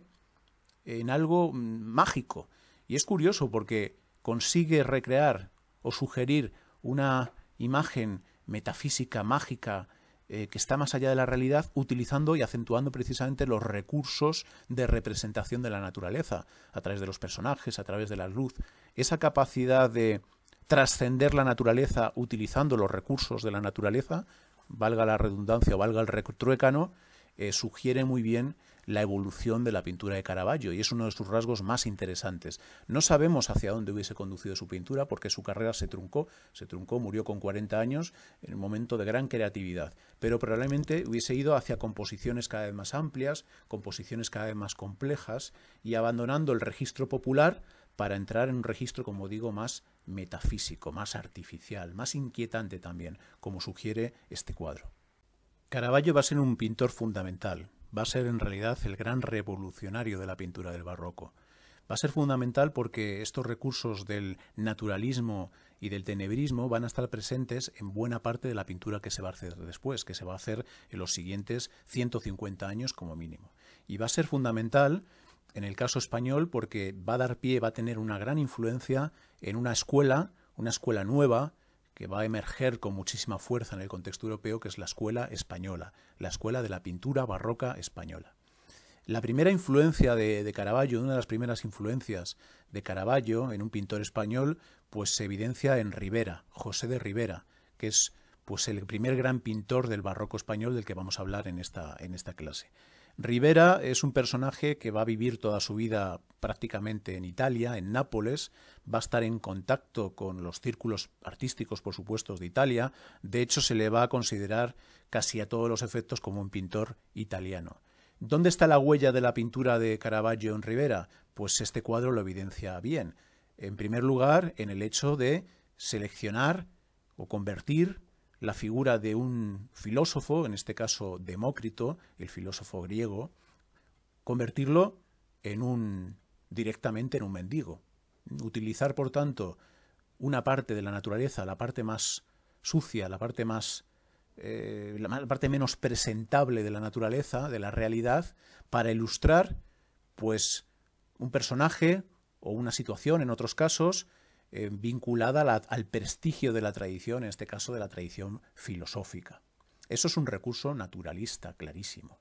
en algo mágico. Y es curioso porque consigue recrear o sugerir una imagen metafísica, mágica, eh, que está más allá de la realidad, utilizando y acentuando precisamente los recursos de representación de la naturaleza, a través de los personajes, a través de la luz. Esa capacidad de trascender la naturaleza utilizando los recursos de la naturaleza, valga la redundancia o valga el retruécano, eh, sugiere muy bien la evolución de la pintura de Caravaggio y es uno de sus rasgos más interesantes. No sabemos hacia dónde hubiese conducido su pintura porque su carrera se truncó, se truncó, murió con 40 años en un momento de gran creatividad, pero probablemente hubiese ido hacia composiciones cada vez más amplias, composiciones cada vez más complejas y abandonando el registro popular para entrar en un registro, como digo, más metafísico, más artificial, más inquietante también, como sugiere este cuadro. Caravaggio va a ser un pintor fundamental, va a ser en realidad el gran revolucionario de la pintura del barroco. Va a ser fundamental porque estos recursos del naturalismo y del tenebrismo van a estar presentes en buena parte de la pintura que se va a hacer después, que se va a hacer en los siguientes 150 años como mínimo. Y va a ser fundamental en el caso español porque va a dar pie, va a tener una gran influencia en una escuela, una escuela nueva, que va a emerger con muchísima fuerza en el contexto europeo, que es la escuela española, la escuela de la pintura barroca española. La primera influencia de, de Caravaggio, una de las primeras influencias de Caravaggio en un pintor español, pues se evidencia en Rivera, José de Rivera, que es pues el primer gran pintor del barroco español del que vamos a hablar esta, en esta clase. Rivera es un personaje que va a vivir toda su vida prácticamente en Italia, en Nápoles, va a estar en contacto con los círculos artísticos, por supuesto, de Italia. De hecho, se le va a considerar casi a todos los efectos como un pintor italiano. ¿Dónde está la huella de la pintura de Caravaggio en Rivera? Pues este cuadro lo evidencia bien. En primer lugar, en el hecho de seleccionar o convertir la figura de un filósofo, en este caso Demócrito, el filósofo griego, convertirlo en un directamente en un mendigo. Utilizar, por tanto, una parte de la naturaleza, la parte más sucia, la parte más eh, la parte menos presentable de la naturaleza, de la realidad, para ilustrar, pues, un personaje o una situación, en otros casos, eh, vinculada al prestigio de la tradición, en este caso de la tradición filosófica. Eso es un recurso naturalista, clarísimo.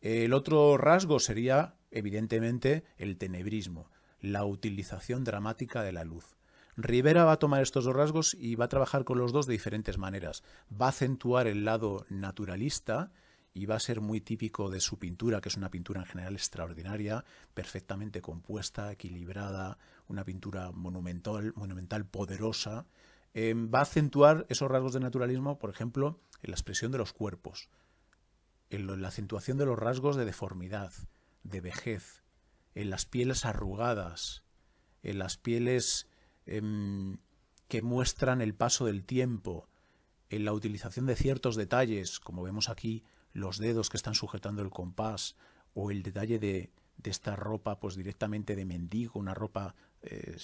El otro rasgo sería, evidentemente, el tenebrismo, la utilización dramática de la luz. Rivera va a tomar estos dos rasgos y va a trabajar con los dos de diferentes maneras. Va a acentuar el lado naturalista y va a ser muy típico de su pintura, que es una pintura en general extraordinaria, perfectamente compuesta, equilibrada, una pintura monumental, monumental poderosa. Eh, va a acentuar esos rasgos de naturalismo, por ejemplo, en la expresión de los cuerpos, en la acentuación de los rasgos de deformidad, de vejez, en las pieles arrugadas, en las pieles em, que muestran el paso del tiempo, en la utilización de ciertos detalles, como vemos aquí, los dedos que están sujetando el compás o el detalle de, esta ropa pues directamente de mendigo, una ropa eh,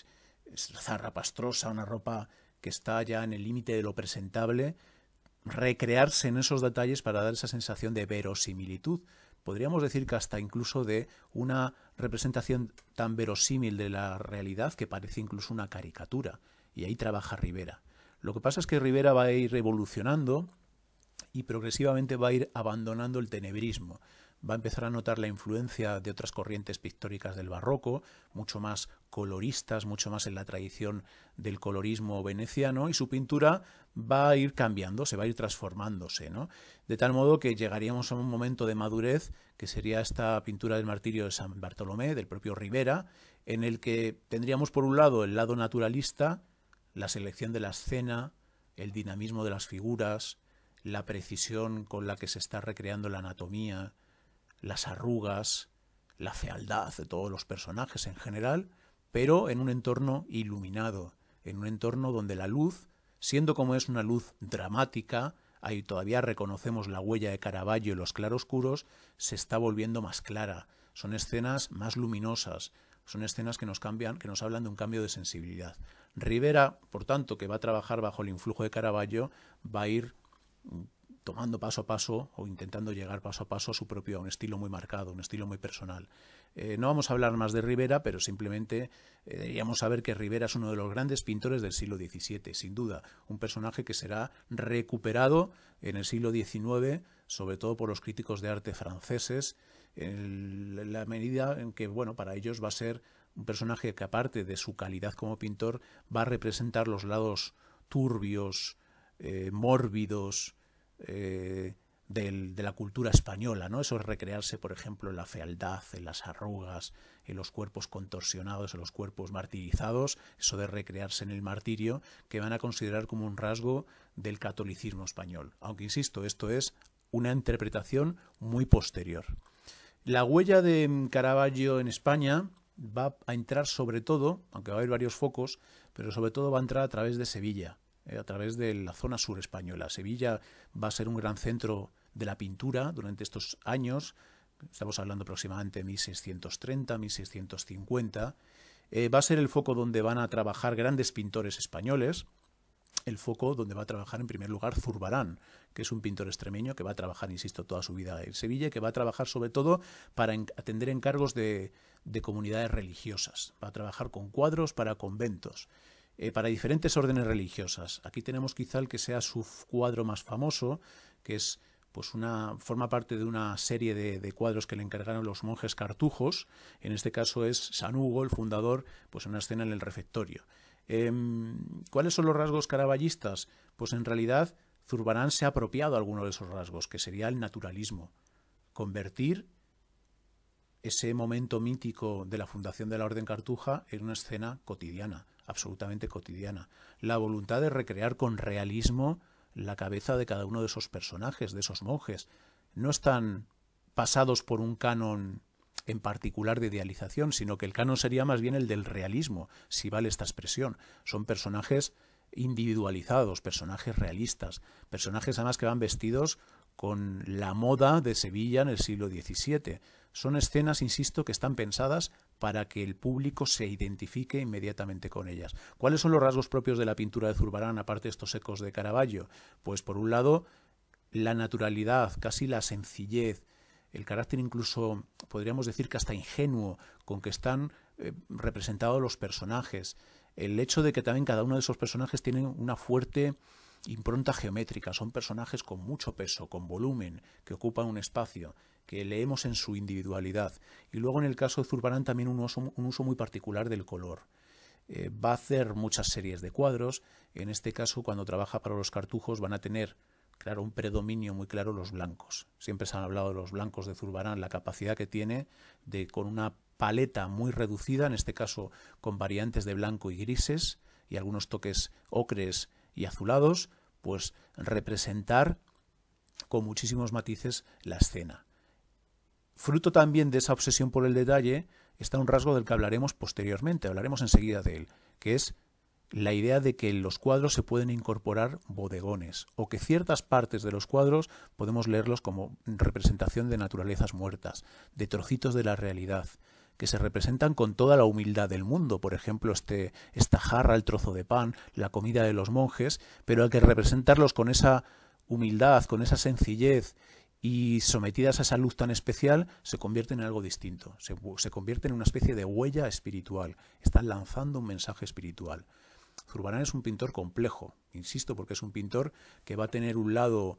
zarrapastrosa, una ropa que está ya en el límite de lo presentable, recrearse en esos detalles para dar esa sensación de verosimilitud. Podríamos decir que hasta incluso de una representación tan verosímil de la realidad que parece incluso una caricatura. Y ahí trabaja Rivera. Lo que pasa es que Rivera va a ir evolucionando y progresivamente va a ir abandonando el tenebrismo. Va a empezar a notar la influencia de otras corrientes pictóricas del barroco, mucho más coloristas, mucho más en la tradición del colorismo veneciano, y su pintura va a ir cambiando, se va a ir transformándose, ¿no? De tal modo que llegaríamos a un momento de madurez, que sería esta pintura del martirio de San Bartolomé, del propio Rivera, en el que tendríamos por un lado el lado naturalista, la selección de la escena, el dinamismo de las figuras, la precisión con la que se está recreando la anatomía, las arrugas, la fealdad de todos los personajes en general, pero en un entorno iluminado, en un entorno donde la luz, siendo como es una luz dramática, ahí todavía reconocemos la huella de Caravaggio y los claroscuros, se está volviendo más clara. Son escenas más luminosas, son escenas que nos cambian, que nos hablan de un cambio de sensibilidad. Rivera, por tanto, que va a trabajar bajo el influjo de Caravaggio, va a ir tomando paso a paso o intentando llegar paso a paso a su propio, un estilo muy marcado, un estilo muy personal. Eh, no vamos a hablar más de Rivera, pero simplemente eh, deberíamos saber que Rivera es uno de los grandes pintores del siglo XVII, sin duda, un personaje que será recuperado en el siglo XIX, sobre todo por los críticos de arte franceses, en la medida en que, bueno, para ellos va a ser un personaje que aparte de su calidad como pintor, va a representar los lados turbios, eh, mórbidos, eh, de la cultura española, ¿no? Eso es recrearse, por ejemplo, en la fealdad, en las arrugas, en los cuerpos contorsionados, en los cuerpos martirizados, eso de recrearse en el martirio, que van a considerar como un rasgo del catolicismo español. Aunque, insisto, esto es una interpretación muy posterior. La huella de Caravaggio en España va a entrar sobre todo, aunque va a haber varios focos, pero sobre todo va a entrar a través de Sevilla. Eh, a través de la zona sur española. Sevilla va a ser un gran centro de la pintura durante estos años, estamos hablando aproximadamente de 1630, 1650. Eh, va a ser el foco donde van a trabajar grandes pintores españoles, el foco donde va a trabajar en primer lugar Zurbarán, que es un pintor extremeño que va a trabajar, insisto, toda su vida en Sevilla, que va a trabajar sobre todo para atender encargos de, de comunidades religiosas, va a trabajar con cuadros para conventos. Eh, para diferentes órdenes religiosas. Aquí tenemos quizá el que sea su cuadro más famoso, que es pues una forma parte de una serie de, cuadros que le encargaron los monjes cartujos. En este caso es San Hugo, el fundador, pues una escena en el refectorio. Em, ¿Cuáles son los rasgos caraballistas? Pues en realidad Zurbarán se ha apropiado a alguno de esos rasgos, que sería el naturalismo. Convertir ese momento mítico de la fundación de la Orden Cartuja en una escena cotidiana, absolutamente cotidiana. La voluntad de recrear con realismo la cabeza de cada uno de esos personajes, de esos monjes. No están pasados por un canon en particular de idealización, sino que el canon sería más bien el del realismo, si vale esta expresión. Son personajes individualizados, personajes realistas, personajes además que van vestidos con la moda de Sevilla en el siglo XVII. Son escenas, insisto, que están pensadas para que el público se identifique inmediatamente con ellas. ¿Cuáles son los rasgos propios de la pintura de Zurbarán, aparte de estos ecos de Caravaggio? Pues por un lado, la naturalidad, casi la sencillez, el carácter incluso, podríamos decir que hasta ingenuo, con que están eh, representados los personajes, el hecho de que también cada uno de esos personajes tiene una fuerte impronta geométrica, son personajes con mucho peso, con volumen, que ocupan un espacio, que leemos en su individualidad. Y luego en el caso de Zurbarán también un uso, muy particular del color. Eh, va a hacer muchas series de cuadros, en este caso cuando trabaja para los cartujos van a tener claro, un predominio muy claro los blancos. Siempre se han hablado de los blancos de Zurbarán, la capacidad que tiene de con una paleta muy reducida, en este caso con variantes de blanco y grises y algunos toques ocres y azulados, pues representar con muchísimos matices la escena. Fruto también de esa obsesión por el detalle está un rasgo del que hablaremos posteriormente, hablaremos enseguida de él, que es la idea de que en los cuadros se pueden incorporar bodegones o que ciertas partes de los cuadros podemos leerlos como representación de naturalezas muertas, de trocitos de la realidad, que se representan con toda la humildad del mundo, por ejemplo, este, esta jarra, el trozo de pan, la comida de los monjes, pero hay que representarlos con esa humildad, con esa sencillez y sometidas a esa luz tan especial, se convierten en algo distinto, se, convierte convierten en una especie de huella espiritual, están lanzando un mensaje espiritual. Zurbarán es un pintor complejo, insisto, porque es un pintor que va a tener un lado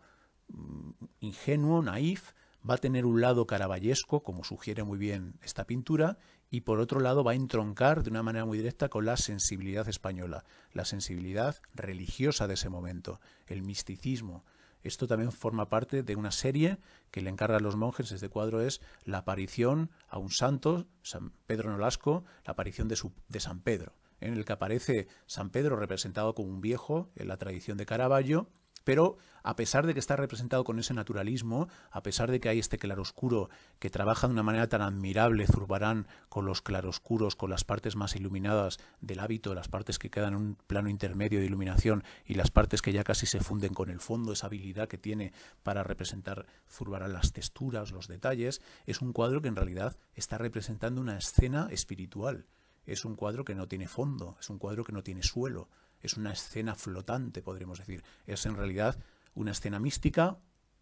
mm, ingenuo, naif, va a tener un lado caraballesco, como sugiere muy bien esta pintura, y por otro lado va a entroncar de una manera muy directa con la sensibilidad española, la sensibilidad religiosa de ese momento, el misticismo. Esto también forma parte de una serie que le encarga a los monjes. Este cuadro es la aparición a un santo, San Pedro Nolasco, la aparición de, de San Pedro, en el que aparece San Pedro representado como un viejo en la tradición de Caravaggio, pero a pesar de que está representado con ese naturalismo, a pesar de que hay este claroscuro que trabaja de una manera tan admirable Zurbarán con los claroscuros, con las partes más iluminadas del hábito, las partes que quedan en un plano intermedio de iluminación y las partes que ya casi se funden con el fondo, esa habilidad que tiene para representar Zurbarán las texturas, los detalles, es un cuadro que en realidad está representando una escena espiritual. Es un cuadro que no tiene fondo, es un cuadro que no tiene suelo, es una escena flotante, podríamos decir. Es en realidad una escena mística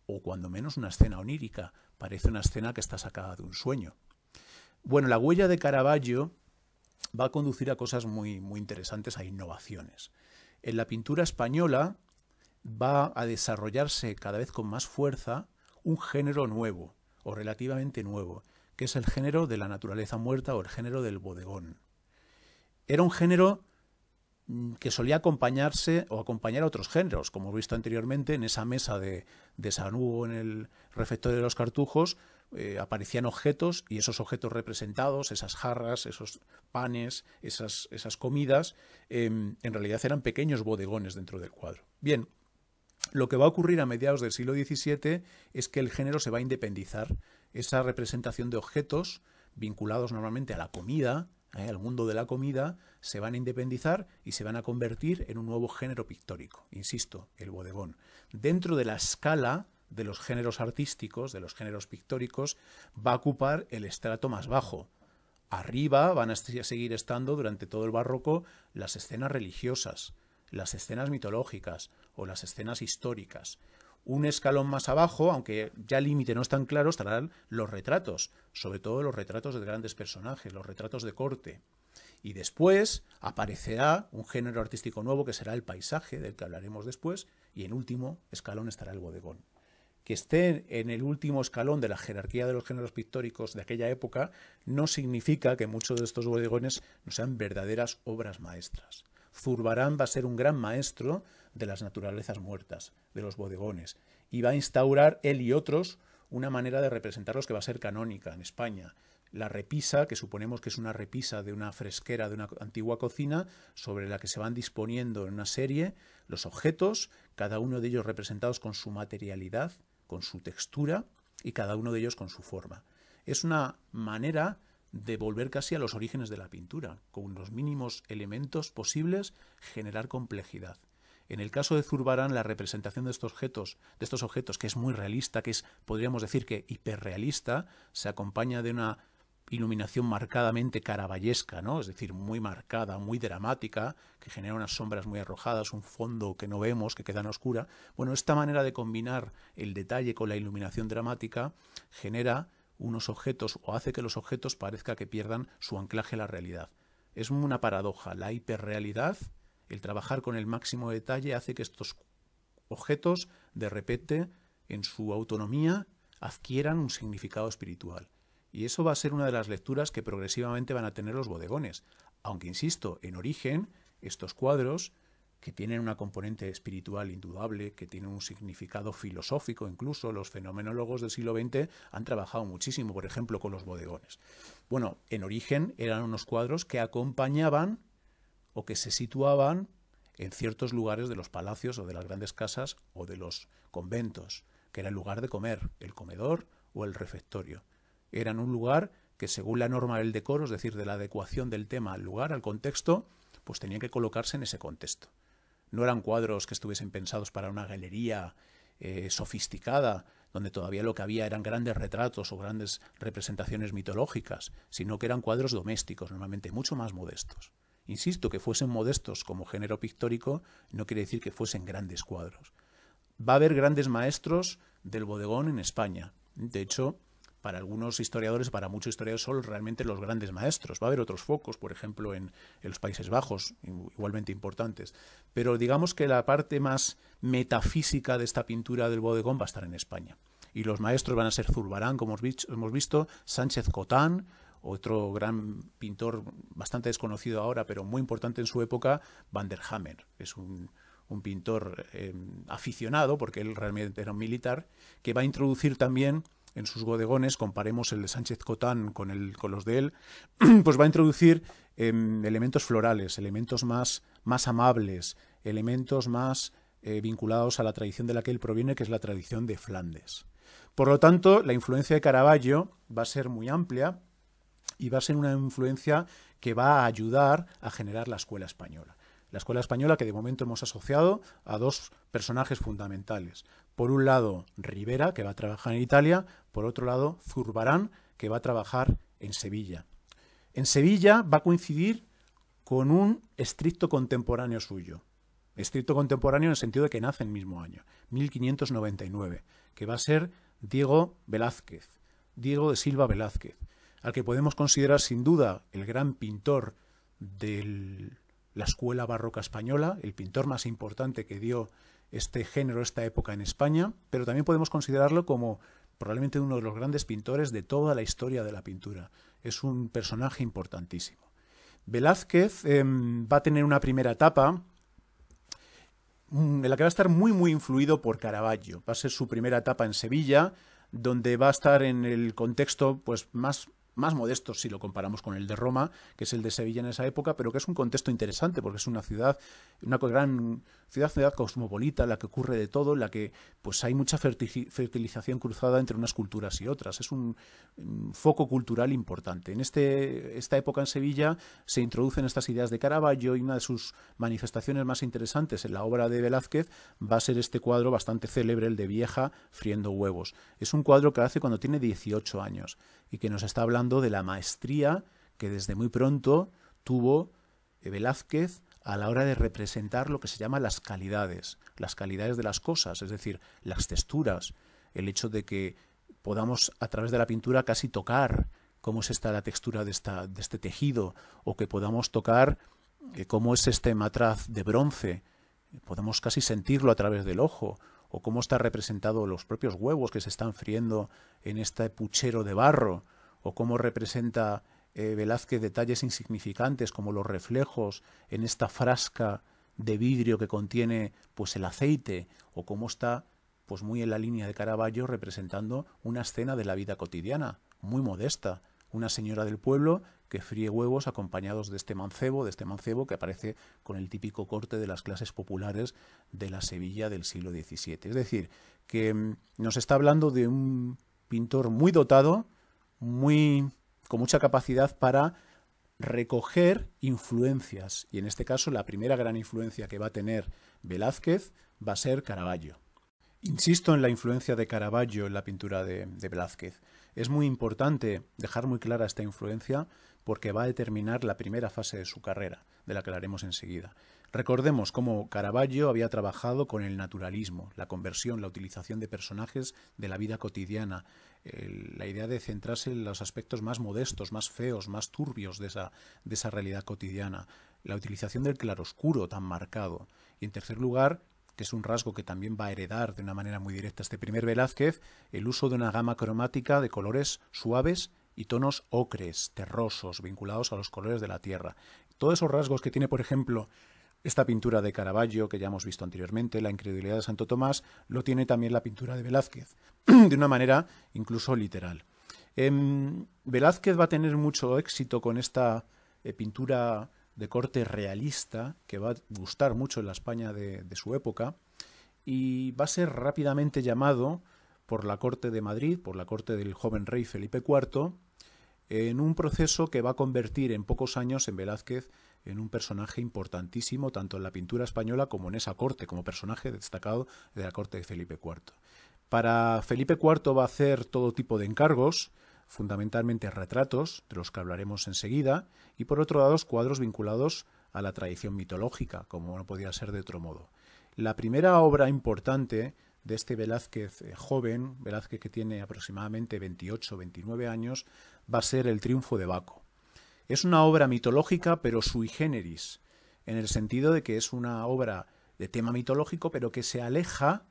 o cuando menos una escena onírica. Parece una escena que está sacada de un sueño. Bueno, la huella de Caravaggio va a conducir a cosas muy, muy interesantes, a innovaciones. En la pintura española va a desarrollarse cada vez con más fuerza un género nuevo, o relativamente nuevo, que es el género de la naturaleza muerta o el género del bodegón. Era un género Mm, que solía acompañarse o acompañar a otros géneros, como he visto anteriormente en esa mesa de, de San Hugo en el refectorio de los cartujos, eh, aparecían objetos y esos objetos representados, esas jarras, esos panes, esas, comidas, em, en realidad eran pequeños bodegones dentro del cuadro. Bien, lo que va a ocurrir a mediados del siglo XVII es que el género se va a independizar. Esa representación de objetos vinculados normalmente a la comida, ¿eh? al mundo de la comida, se van a independizar y se van a convertir en un nuevo género pictórico, insisto, el bodegón. Dentro de la escala de los géneros artísticos, de los géneros pictóricos, va a ocupar el estrato más bajo. Arriba van a seguir estando durante todo el barroco las escenas religiosas, las escenas mitológicas o las escenas históricas. Un escalón más abajo, aunque ya el límite no es tan claro, estarán los retratos, sobre todo los retratos de grandes personajes, los retratos de corte. Y después aparecerá un género artístico nuevo que será el paisaje, del que hablaremos después, y en último escalón estará el bodegón. Que esté en el último escalón de la jerarquía de los géneros pictóricos de aquella época no significa que muchos de estos bodegones no sean verdaderas obras maestras. Zurbarán va a ser un gran maestro de las naturalezas muertas, de los bodegones, y va a instaurar él y otros una manera de representarlos que va a ser canónica en España. La repisa, que suponemos que es una repisa de una fresquera de una antigua cocina, sobre la que se van disponiendo en una serie los objetos, cada uno de ellos representados con su materialidad, con su textura y cada uno de ellos con su forma. Es una manera de volver casi a los orígenes de la pintura, con los mínimos elementos posibles, generar complejidad. En el caso de Zurbarán, la representación de estos objetos, de estos objetos que es muy realista, que es, podríamos decir que hiperrealista, se acompaña de una iluminación marcadamente caraballesca, ¿no? es decir, muy marcada, muy dramática, que genera unas sombras muy arrojadas, un fondo que no vemos, que queda en oscura. Bueno, esta manera de combinar el detalle con la iluminación dramática genera unos objetos o hace que los objetos parezca que pierdan su anclaje a la realidad. Es una paradoja, la hiperrealidad el trabajar con el máximo detalle hace que estos objetos, de repente, en su autonomía, adquieran un significado espiritual. Y eso va a ser una de las lecturas que progresivamente van a tener los bodegones. Aunque, insisto, en origen, estos cuadros, que tienen una componente espiritual indudable, que tienen un significado filosófico, incluso los fenomenólogos del siglo XX han trabajado muchísimo, por ejemplo, con los bodegones. Bueno, en origen eran unos cuadros que acompañaban o que se situaban en ciertos lugares de los palacios o de las grandes casas o de los conventos, que era el lugar de comer, el comedor o el refectorio. Eran un lugar que según la norma del decoro, es decir, de la adecuación del tema al lugar, al contexto, pues tenían que colocarse en ese contexto. No eran cuadros que estuviesen pensados para una galería eh, sofisticada, donde todavía lo que había eran grandes retratos o grandes representaciones mitológicas, sino que eran cuadros domésticos, normalmente mucho más modestos. Insisto, que fuesen modestos como género pictórico no quiere decir que fuesen grandes cuadros. Va a haber grandes maestros del bodegón en España. De hecho, para algunos historiadores, para muchos historiadores, son realmente los grandes maestros. Va a haber otros focos, por ejemplo, en, en, los Países Bajos, igualmente importantes. Pero digamos que la parte más metafísica de esta pintura del bodegón va a estar en España. Y los maestros van a ser Zurbarán, como hemos visto, Sánchez Cotán, otro gran pintor, bastante desconocido ahora, pero muy importante en su época, Van der Hammer. Es un, pintor em, aficionado, porque él realmente era un militar, que va a introducir también en sus bodegones, comparemos el de Sánchez Cotán con, con los de él, pues va a introducir em, elementos florales, elementos más, amables, elementos más eh, vinculados a la tradición de la que él proviene, que es la tradición de Flandes. Por lo tanto, la influencia de Caravaggio va a ser muy amplia, y va a ser una influencia que va a ayudar a generar la escuela española. La escuela española que de momento hemos asociado a dos personajes fundamentales. Por un lado, Rivera, que va a trabajar en Italia, por otro lado, Zurbarán, que va a trabajar en Sevilla. En Sevilla va a coincidir con un estricto contemporáneo suyo. Estricto contemporáneo en el sentido de que nace en el mismo año, 1599, que va a ser Diego Velázquez, Diego de Silva Velázquez, al que podemos considerar sin duda el gran pintor de la escuela barroca española, el pintor más importante que dio este género, esta época en España, pero también podemos considerarlo como probablemente uno de los grandes pintores de toda la historia de la pintura. Es un personaje importantísimo. Velázquez em, va a tener una primera etapa mm, en la que va a estar muy muy influido por Caravaggio. Va a ser su primera etapa en Sevilla, donde va a estar en el contexto pues, más más modestos si lo comparamos con el de Roma, que es el de Sevilla en esa época, pero que es un contexto interesante porque es una ciudad, una gran ciudad, ciudad cosmopolita, la que ocurre de todo, en la que pues hay mucha fertilización cruzada entre unas culturas y otras. Es un foco cultural importante. En este, esta época en Sevilla se introducen estas ideas de Caravaggio y una de sus manifestaciones más interesantes en la obra de Velázquez va a ser este cuadro bastante célebre, el de Vieja friendo huevos. Es un cuadro que hace cuando tiene 18 años y que nos está hablando de la maestría que desde muy pronto tuvo eh, Velázquez a la hora de representar lo que se llama las calidades, las calidades de las cosas, es decir, las texturas, el hecho de que podamos a través de la pintura casi tocar cómo es esta la textura de, esta, de este tejido, o que podamos tocar eh, cómo es este matraz de bronce, podemos casi sentirlo a través del ojo, o cómo están representados los propios huevos que se están friendo en este puchero de barro, o cómo representa eh, Velázquez detalles insignificantes como los reflejos en esta frasca de vidrio que contiene pues el aceite, o cómo está pues muy en la línea de Caravaggio representando una escena de la vida cotidiana, muy modesta, una señora del pueblo que fríe huevos acompañados de este mancebo, de este mancebo que aparece con el típico corte de las clases populares de la Sevilla del siglo XVII. Es decir, que mm, nos está hablando de un pintor muy dotado, muy con mucha capacidad para recoger influencias. Y en este caso, la primera gran influencia que va a tener Velázquez va a ser Caravaggio. Insisto en la influencia de Caravaggio en la pintura de, de Velázquez. Es muy importante dejar muy clara esta influencia porque va a determinar la primera fase de su carrera, de la que hablaremos enseguida. Recordemos cómo Caravaggio había trabajado con el naturalismo, la conversión, la utilización de personajes de la vida cotidiana, la idea de centrarse en los aspectos más modestos, más feos, más turbios de esa, de esa realidad cotidiana, la utilización del claroscuro tan marcado y, en tercer lugar, que es un rasgo que también va a heredar de una manera muy directa este primer Velázquez, el uso de una gama cromática de colores suaves y tonos ocres, terrosos, vinculados a los colores de la tierra. Todos esos rasgos que tiene, por ejemplo, esta pintura de Caravaggio, que ya hemos visto anteriormente, La incredulidad de Santo Tomás, lo tiene también la pintura de Velázquez, de una manera incluso literal. Em, Velázquez va a tener mucho éxito con esta eh, pintura de corte realista que va a gustar mucho en la España de, de su época y va a ser rápidamente llamado por la corte de Madrid, por la corte del joven rey Felipe IV, en un proceso que va a convertir en pocos años en Velázquez en un personaje importantísimo tanto en la pintura española como en esa corte, como personaje destacado de la corte de Felipe IV. Para Felipe IV va a hacer todo tipo de encargos, fundamentalmente retratos, de los que hablaremos enseguida, y por otro lado cuadros vinculados a la tradición mitológica, como no podía ser de otro modo. La primera obra importante de este Velázquez eh, joven, Velázquez que tiene aproximadamente 28 o 29 años, va a ser El triunfo de Baco. Es una obra mitológica, pero sui generis, en el sentido de que es una obra de tema mitológico, pero que se aleja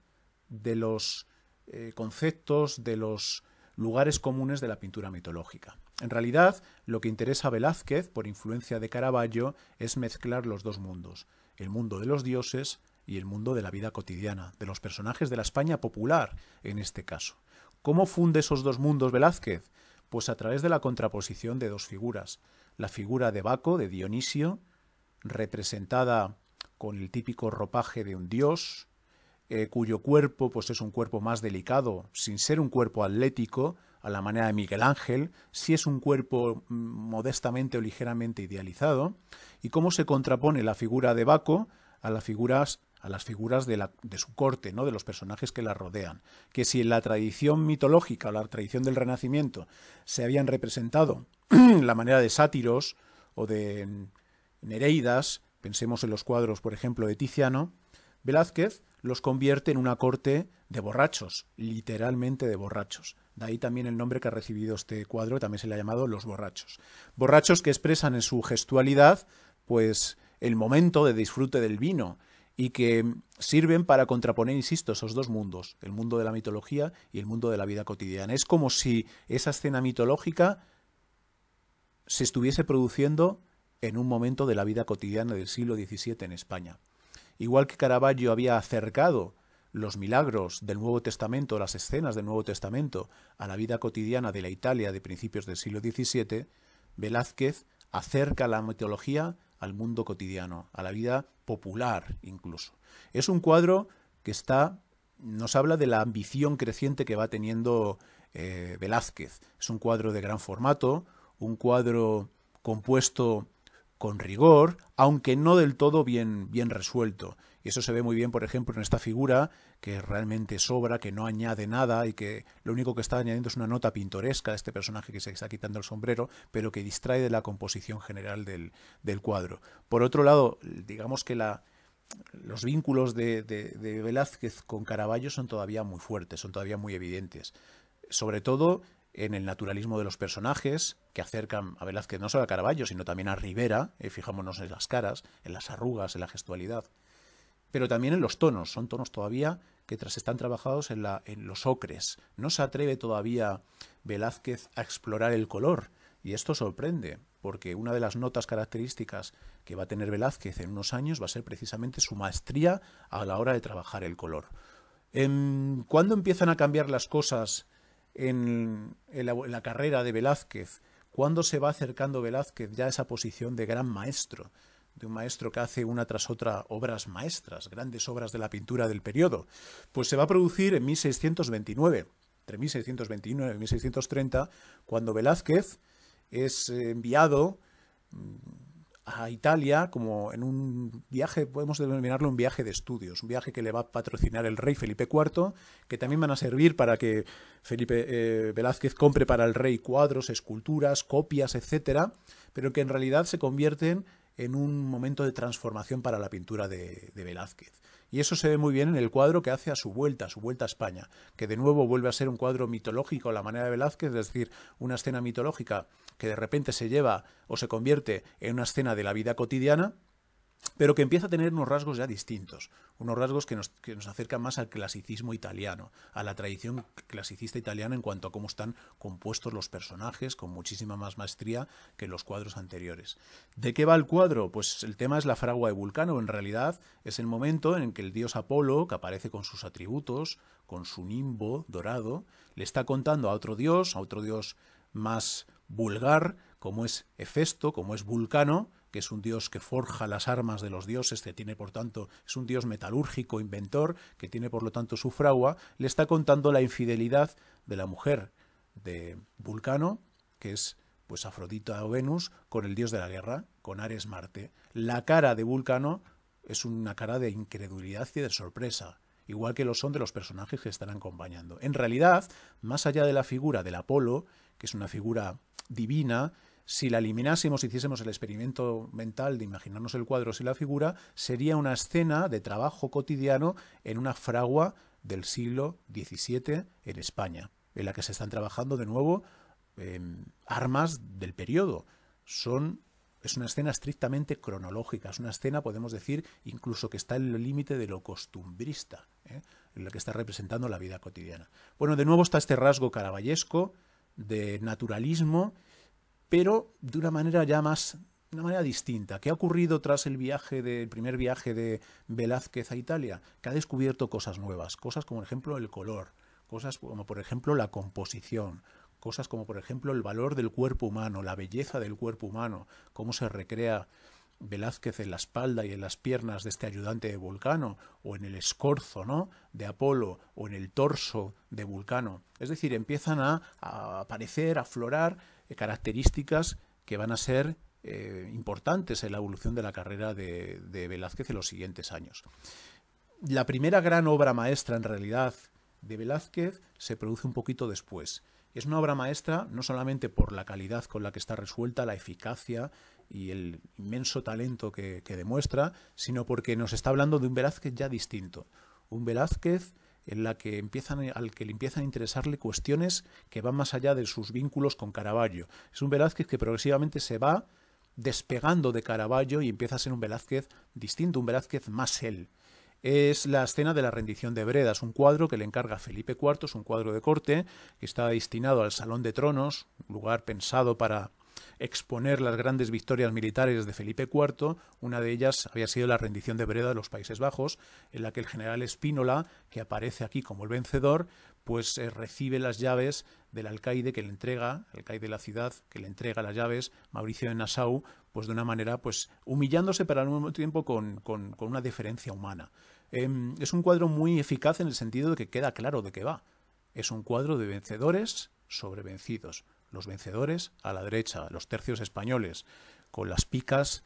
de los eh, conceptos, de los lugares comunes de la pintura mitológica. En realidad, lo que interesa a Velázquez, por influencia de Caravaggio, es mezclar los dos mundos, el mundo de los dioses y el mundo de la vida cotidiana, de los personajes de la España popular, en este caso. ¿Cómo funde esos dos mundos Velázquez? Pues a través de la contraposición de dos figuras, la figura de Baco, de Dionisio, representada con el típico ropaje de un dios, eh, cuyo cuerpo pues es un cuerpo más delicado, sin ser un cuerpo atlético, a la manera de Miguel Ángel, si es un cuerpo mm, modestamente o ligeramente idealizado, y cómo se contrapone la figura de Baco a las figuras, a las figuras de, la, de su corte, ¿no? de los personajes que la rodean. Que si en la tradición mitológica o la tradición del Renacimiento se habían representado la manera de sátiros o de Nereidas, pensemos en los cuadros, por ejemplo, de Tiziano, Velázquez los convierte en una corte de borrachos, literalmente de borrachos. De ahí también el nombre que ha recibido este cuadro, también se le ha llamado Los borrachos. Borrachos que expresan en su gestualidad, pues, el momento de disfrute del vino y que sirven para contraponer, insisto, esos dos mundos, el mundo de la mitología y el mundo de la vida cotidiana. Es como si esa escena mitológica se estuviese produciendo en un momento de la vida cotidiana del siglo XVII en España. Igual que Caravaggio había acercado los milagros del Nuevo Testamento, las escenas del Nuevo Testamento, a la vida cotidiana de la Italia de principios del siglo XVII, Velázquez acerca la mitología al mundo cotidiano, a la vida popular incluso. Es un cuadro que está nos habla de la ambición creciente que va teniendo eh, Velázquez. Es un cuadro de gran formato, un cuadro compuesto con rigor, aunque no del todo bien, bien resuelto. Y eso se ve muy bien, por ejemplo, en esta figura, que realmente sobra, que no añade nada y que lo único que está añadiendo es una nota pintoresca de este personaje que se está quitando el sombrero, pero que distrae de la composición general del, cuadro. Por otro lado, digamos que la, los vínculos de, de, de Velázquez con Caravaggio son todavía muy fuertes, son todavía muy evidentes. Sobre todo en el naturalismo de los personajes, que acercan a Velázquez no solo a Caravaggio, sino también a Rivera, y eh, fijémonos en las caras, en las arrugas, en la gestualidad, pero también en los tonos, son tonos todavía que tras están trabajados en, en los ocres. No se atreve todavía Velázquez a explorar el color, y esto sorprende, porque una de las notas características que va a tener Velázquez en unos años va a ser precisamente su maestría a la hora de trabajar el color. Em, ¿Cuándo empiezan a cambiar las cosas en, la, la carrera de Velázquez, cuándo se va acercando Velázquez ya a esa posición de gran maestro, de un maestro que hace una tras otra obras maestras, grandes obras de la pintura del periodo, pues se va a producir en 1629, entre 1629 y 1630, cuando Velázquez es eh, enviado mm, a Italia como en un viaje, podemos denominarlo un viaje de estudios, un viaje que le va a patrocinar el rey Felipe IV, que también van a servir para que Felipe eh, Velázquez compre para el rey cuadros, esculturas, copias, etcétera, pero que en realidad se convierten en un momento de transformación para la pintura de Velázquez. Y eso se ve muy bien en el cuadro que hace a su vuelta, a su vuelta a España, que de nuevo vuelve a ser un cuadro mitológico a la manera de Velázquez, es decir, una escena mitológica que de repente se lleva o se convierte en una escena de la vida cotidiana, pero que empieza a tener unos rasgos ya distintos, unos rasgos que nos, acercan más al clasicismo italiano, a la tradición clasicista italiana en cuanto a cómo están compuestos los personajes, con muchísima más maestría que los cuadros anteriores. ¿De qué va el cuadro? Pues el tema es la fragua de Vulcano, en realidad es el momento en que el dios Apolo, que aparece con sus atributos, con su nimbo dorado, le está contando a otro dios, a otro dios más vulgar, como es Hefesto, como es Vulcano, que es un dios que forja las armas de los dioses, que tiene por tanto, es un dios metalúrgico, inventor, que tiene por lo tanto su fragua, le está contando la infidelidad de la mujer de Vulcano, que es pues Afrodita o Venus, con el dios de la guerra, con Ares Marte. La cara de Vulcano es una cara de incredulidad y de sorpresa, igual que lo son de los personajes que están acompañando. En realidad, más allá de la figura del Apolo, que es una figura divina, si la eliminásemos, hiciésemos el experimento mental de imaginarnos el cuadro sin la figura, sería una escena de trabajo cotidiano en una fragua del siglo XVII en España, en la que se están trabajando de nuevo em, armas del periodo. Son es una escena estrictamente cronológica, es una escena, podemos decir, incluso que está en el límite de lo costumbrista, ¿eh? en la que está representando la vida cotidiana. Bueno, de nuevo está este rasgo caraballesco de naturalismo pero de una manera ya más, una manera distinta. ¿Qué ha ocurrido tras el viaje primer viaje de Velázquez a Italia? Que ha descubierto cosas nuevas, cosas como por ejemplo el color, cosas como por ejemplo la composición, cosas como por ejemplo el valor del cuerpo humano, la belleza del cuerpo humano, cómo se recrea Velázquez en la espalda y en las piernas de este ayudante de Vulcano, o en el escorzo ¿no? de Apolo, o en el torso de Vulcano. Es decir, empiezan a aparecer, a aflorar eh, características que van a ser eh, importantes en la evolución de la carrera de, Velázquez en los siguientes años. La primera gran obra maestra, en realidad, de Velázquez se produce un poquito después. Es una obra maestra no solamente por la calidad con la que está resuelta, la eficacia y el inmenso talento que demuestra, sino porque nos está hablando de un Velázquez ya distinto. Un Velázquez en la que empiezan, al que le empiezan a interesarle cuestiones que van más allá de sus vínculos con Caravaggio. Es un Velázquez que progresivamente se va despegando de Caravaggio y empieza a ser un Velázquez distinto, un Velázquez más él. Es la escena de la rendición de Bredas, un cuadro que le encarga Felipe IV, es un cuadro de corte que está destinado al Salón de Tronos, un lugar pensado para exponer las grandes victorias militares de Felipe IV. Una de ellas había sido la rendición de Breda de los Países Bajos, en la que el general Espínola, que aparece aquí como el vencedor, pues eh, recibe las llaves del alcaide que le entrega, el alcaide de la ciudad, que le entrega las llaves, Mauricio de Nassau, pues de una manera, pues humillándose, pero al mismo tiempo con, una deferencia humana. Em, es un cuadro muy eficaz en el sentido de que queda claro de qué va. Es un cuadro de vencedores sobre vencidos los vencedores, a la derecha los tercios españoles, con las picas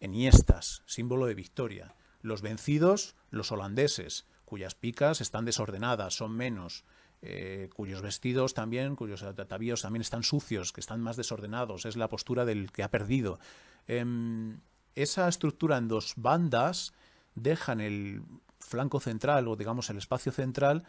enhiestas símbolo de victoria. Los vencidos, los holandeses, cuyas picas están desordenadas, son menos, eh, cuyos vestidos también, cuyos atavíos también están sucios, que están más desordenados, es la postura del que ha perdido. Em, esa estructura en dos bandas dejan el flanco central o digamos el espacio central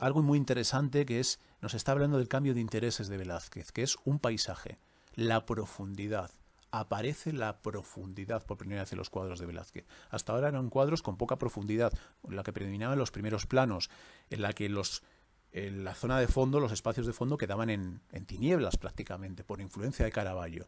algo muy interesante que es, nos está hablando del cambio de intereses de Velázquez, que es un paisaje, la profundidad. Aparece la profundidad por primera vez en los cuadros de Velázquez. Hasta ahora eran cuadros con poca profundidad, en la que predominaban los primeros planos, en la que los, en la zona de fondo, los espacios de fondo quedaban en, en tinieblas prácticamente, por influencia de Caravaggio.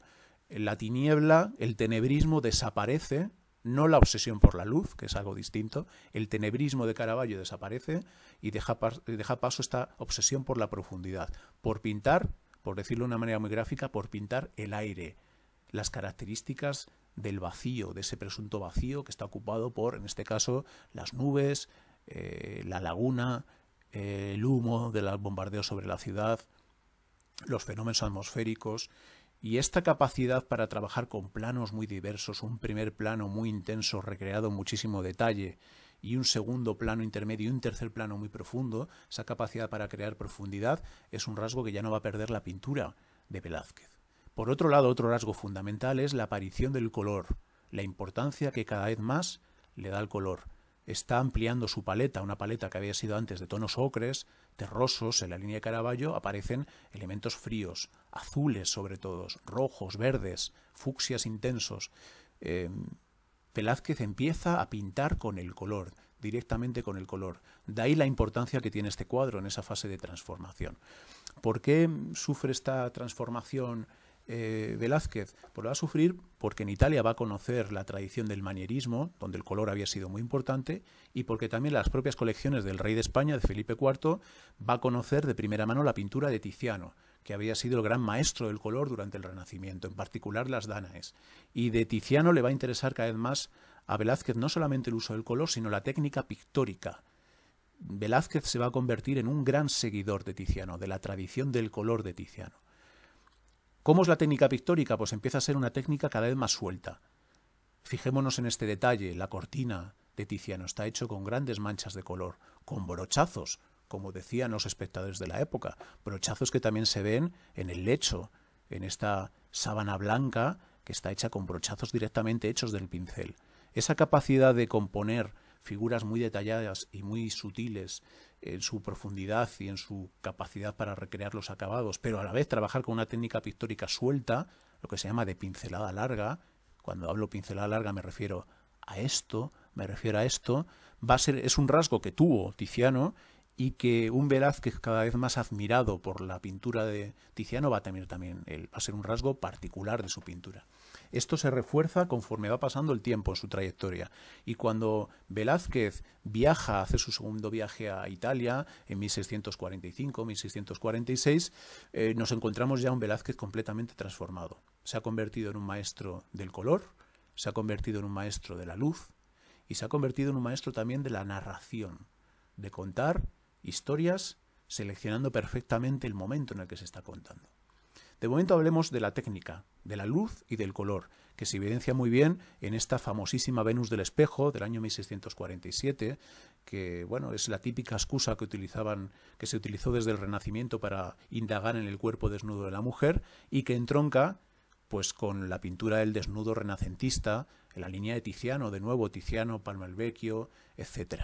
En la tiniebla, el tenebrismo desaparece no la obsesión por la luz, que es algo distinto, el tenebrismo de Caravaggio desaparece y deja, deja paso esta obsesión por la profundidad, por pintar, por decirlo de una manera muy gráfica, por pintar el aire, las características del vacío, de ese presunto vacío que está ocupado por, en este caso, las nubes, eh, la laguna, eh, el humo del bombardeo sobre la ciudad, los fenómenos atmosféricos y esta capacidad para trabajar con planos muy diversos, un primer plano muy intenso, recreado en muchísimo detalle, y un segundo plano intermedio y un tercer plano muy profundo, esa capacidad para crear profundidad es un rasgo que ya no va a perder la pintura de Velázquez. Por otro lado, otro rasgo fundamental es la aparición del color, la importancia que cada vez más le da el color está ampliando su paleta, una paleta que había sido antes de tonos ocres, terrosos en la línea de Caravaggio, aparecen elementos fríos, azules sobre todo, rojos, verdes, fucsias intensos. Em, Velázquez empieza a pintar con el color, directamente con el color. De ahí la importancia que tiene este cuadro en esa fase de transformación. ¿Por qué sufre esta transformación eh, Velázquez, pues va a sufrir porque en Italia va a conocer la tradición del manierismo, donde el color había sido muy importante, y porque también las propias colecciones del rey de España, de Felipe IV, va a conocer de primera mano la pintura de Tiziano, que había sido el gran maestro del color durante el Renacimiento, en particular las Danaes Y de Tiziano le va a interesar cada vez más a Velázquez no solamente el uso del color, sino la técnica pictórica. Velázquez se va a convertir en un gran seguidor de Tiziano, de la tradición del color de Tiziano. ¿Cómo es la técnica pictórica? Pues empieza a ser una técnica cada vez más suelta. Fijémonos en este detalle, la cortina de Tiziano está hecho con grandes manchas de color, con brochazos, como decían los espectadores de la época, brochazos que también se ven en el lecho, en esta sábana blanca que está hecha con brochazos directamente hechos del pincel. Esa capacidad de componer figuras muy detalladas y muy sutiles en su profundidad y en su capacidad para recrear los acabados, pero a la vez trabajar con una técnica pictórica suelta, lo que se llama de pincelada larga, cuando hablo pincelada larga me refiero a esto, me refiero a esto, va a ser, es un rasgo que tuvo Tiziano y que un Velázquez cada vez más admirado por la pintura de Tiziano va a tener también, va a ser un rasgo particular de su pintura. Esto se refuerza conforme va pasando el tiempo en su trayectoria. Y cuando Velázquez viaja, hace su segundo viaje a Italia en 1645, 1646, eh, nos encontramos ya un Velázquez completamente transformado. Se ha convertido en un maestro del color, se ha convertido en un maestro de la luz y se ha convertido en un maestro también de la narración, de contar historias seleccionando perfectamente el momento en el que se está contando. De momento hablemos de la técnica, de la luz y del color, que se evidencia muy bien en esta famosísima Venus del espejo del año 1647, que bueno, es la típica excusa que utilizaban que se utilizó desde el Renacimiento para indagar en el cuerpo desnudo de la mujer y que entronca pues con la pintura del desnudo renacentista, en la línea de Tiziano, de nuevo Tiziano, Palma el etc.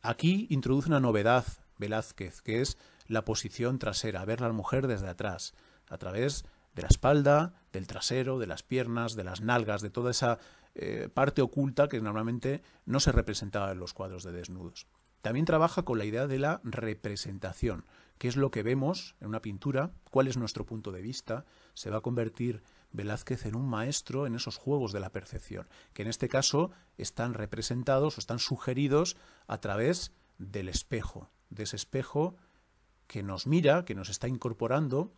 Aquí introduce una novedad Velázquez, que es la posición trasera, ver la mujer desde atrás a través de la espalda, del trasero, de las piernas, de las nalgas, de toda esa eh, parte oculta que normalmente no se representaba en los cuadros de desnudos. También trabaja con la idea de la representación, que es lo que vemos en una pintura, cuál es nuestro punto de vista. Se va a convertir Velázquez en un maestro en esos juegos de la percepción, que en este caso están representados o están sugeridos a través del espejo, de ese espejo que nos mira, que nos está incorporando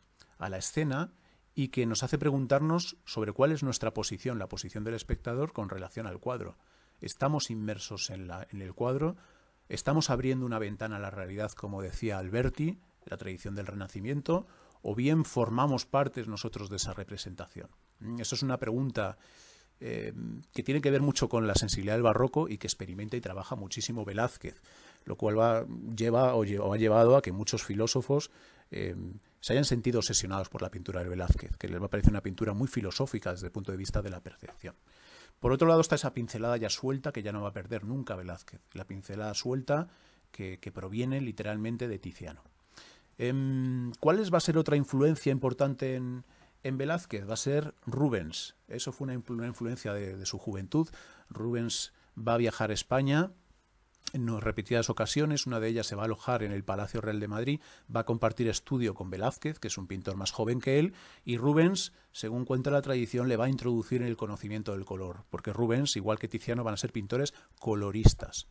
a la escena y que nos hace preguntarnos sobre cuál es nuestra posición, la posición del espectador con relación al cuadro. ¿Estamos inmersos en, la, en el cuadro? ¿Estamos abriendo una ventana a la realidad, como decía Alberti, la tradición del Renacimiento? ¿O bien formamos partes nosotros de esa representación? Mm, eso es una pregunta eh, que tiene que ver mucho con la sensibilidad del barroco y que experimenta y trabaja muchísimo Velázquez, lo cual va, lleva o, ha llevado a que muchos filósofos eh, se hayan sentido obsesionados por la pintura de Velázquez, que les va a parecer una pintura muy filosófica desde el punto de vista de la percepción. Por otro lado está esa pincelada ya suelta que ya no va a perder nunca Velázquez, la pincelada suelta que, proviene literalmente de Tiziano. Em, ¿Cuál va a ser otra influencia importante en, Velázquez? Va a ser Rubens. Eso fue una, influencia de su juventud. Rubens va a viajar a España, en repetidas ocasiones. Una de ellas se va a alojar en el Palacio Real de Madrid, va a compartir estudio con Velázquez, que es un pintor más joven que él, y Rubens, según cuenta la tradición, le va a introducir en el conocimiento del color, porque Rubens, igual que Tiziano, van a ser pintores coloristas.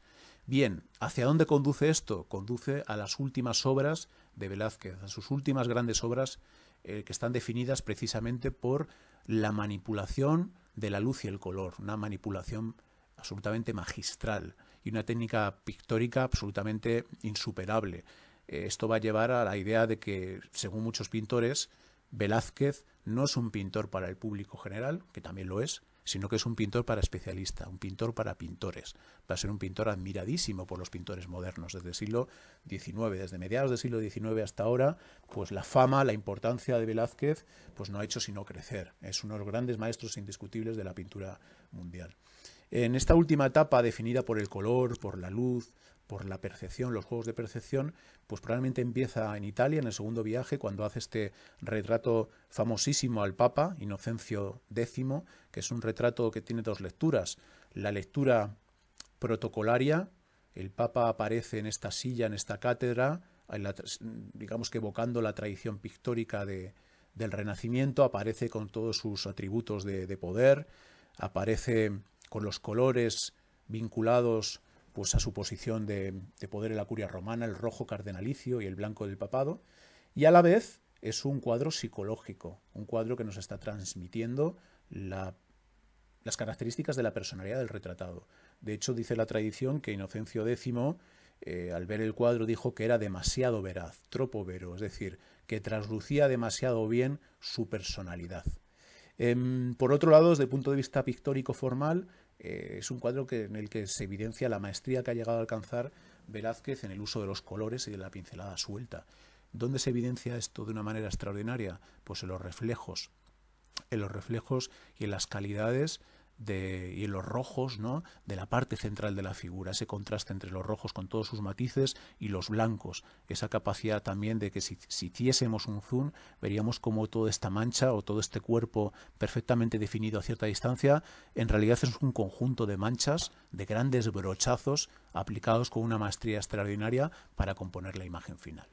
Bien, ¿hacia dónde conduce esto? Conduce a las últimas obras de Velázquez, a sus últimas grandes obras eh, que están definidas precisamente por la manipulación de la luz y el color, una manipulación absolutamente magistral y una técnica pictórica absolutamente insuperable. Eh, esto va a llevar a la idea de que, según muchos pintores, Velázquez no es un pintor para el público general, que también lo es, sino que es un pintor para especialista, un pintor para pintores. Va a ser un pintor admiradísimo por los pintores modernos desde el siglo XIX, desde mediados del siglo XIX hasta ahora, pues la fama, la importancia de Velázquez, pues no ha hecho sino crecer. Es uno de los grandes maestros indiscutibles de la pintura mundial. En esta última etapa definida por el color, por la luz, por la percepción, los juegos de percepción, pues probablemente empieza en Italia, en el segundo viaje, cuando hace este retrato famosísimo al Papa, Inocencio X, que es un retrato que tiene dos lecturas. La lectura protocolaria, el Papa aparece en esta silla, en esta cátedra, digamos que evocando la tradición pictórica del Renacimiento, aparece con todos sus atributos de poder, aparece con los colores vinculados pues, a su posición de, poder en la curia romana, el rojo cardenalicio y el blanco del papado, y a la vez es un cuadro psicológico, un cuadro que nos está transmitiendo las características de la personalidad del retratado. De hecho, dice la tradición que Inocencio X, eh, al ver el cuadro, dijo que era demasiado veraz, tropo vero, es decir, que traslucía demasiado bien su personalidad. Em, por otro lado, desde el punto de vista pictórico formal, eh, es un cuadro en el que se evidencia la maestría que ha llegado a alcanzar Velázquez en el uso de los colores y de la pincelada suelta. ¿Dónde se evidencia esto de una manera extraordinaria? Pues en los reflejos, en los reflejos y en las calidades de, y los rojos ¿no? de la parte central de la figura, ese contraste entre los rojos con todos sus matices y los blancos, esa capacidad también de que si, si hiciésemos un zoom veríamos como toda esta mancha o todo este cuerpo perfectamente definido a cierta distancia en realidad es un conjunto de manchas, de grandes brochazos aplicados con una maestría extraordinaria para componer la imagen final.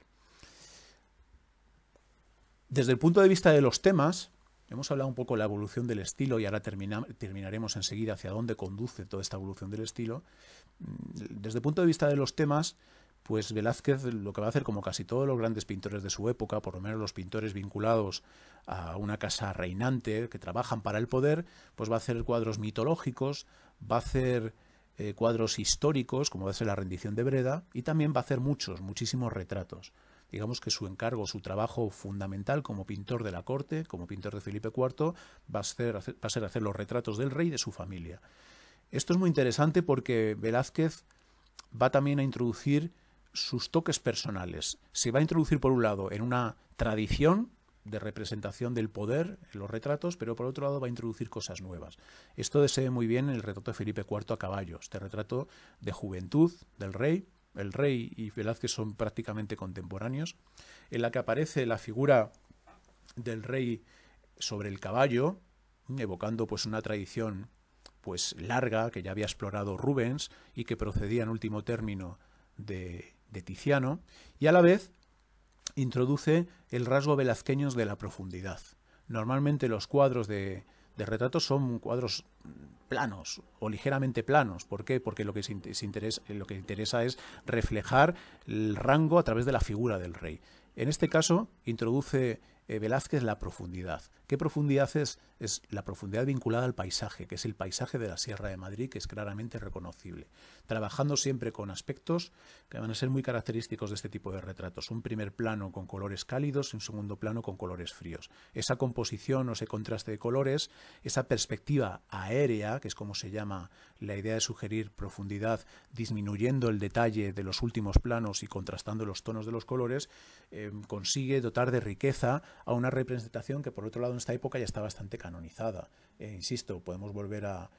Desde el punto de vista de los temas, Hemos hablado un poco de la evolución del estilo y ahora terminaremos enseguida hacia dónde conduce toda esta evolución del estilo. Mm, desde el punto de vista de los temas, pues Velázquez lo que va a hacer, como casi todos los grandes pintores de su época, por lo menos los pintores vinculados a una casa reinante, que trabajan para el poder, pues va a hacer cuadros mitológicos, va a hacer eh, cuadros históricos, como va a ser la rendición de Breda, y también va a hacer muchos, muchísimos retratos digamos que su encargo, su trabajo fundamental como pintor de la corte, como pintor de Felipe IV, va a ser hacer, los retratos del rey y de su familia. Esto es muy interesante porque Velázquez va también a introducir sus toques personales. Se va a introducir, por un lado, en una tradición de representación del poder en los retratos, pero por otro lado va a introducir cosas nuevas. Esto se ve muy bien en el retrato de Felipe IV a caballo, este retrato de juventud del rey, el rey y Velázquez son prácticamente contemporáneos, en la que aparece la figura del rey sobre el caballo, evocando pues una tradición pues larga que ya había explorado Rubens y que procedía en último término de, de Tiziano, y a la vez introduce el rasgo velazqueños de la profundidad. Normalmente los cuadros de, de retratos son cuadros planos o ligeramente planos. ¿Por qué? Porque lo que, interesa, lo que interesa es reflejar el rango a través de la figura del rey. En este caso, introduce eh, Velázquez la profundidad. ¿Qué profundidad es es la profundidad vinculada al paisaje, que es el paisaje de la Sierra de Madrid, que es claramente reconocible. Trabajando siempre con aspectos que van a ser muy característicos de este tipo de retratos. Un primer plano con colores cálidos y un segundo plano con colores fríos. Esa composición o ese contraste de colores, esa perspectiva aérea, que es como se llama la idea de sugerir profundidad disminuyendo el detalle de los últimos planos y contrastando los tonos de los colores, eh, consigue dotar de riqueza a una representación que por otro lado en esta época ya está bastante cansada canonizada. E, insisto, podemos volver a,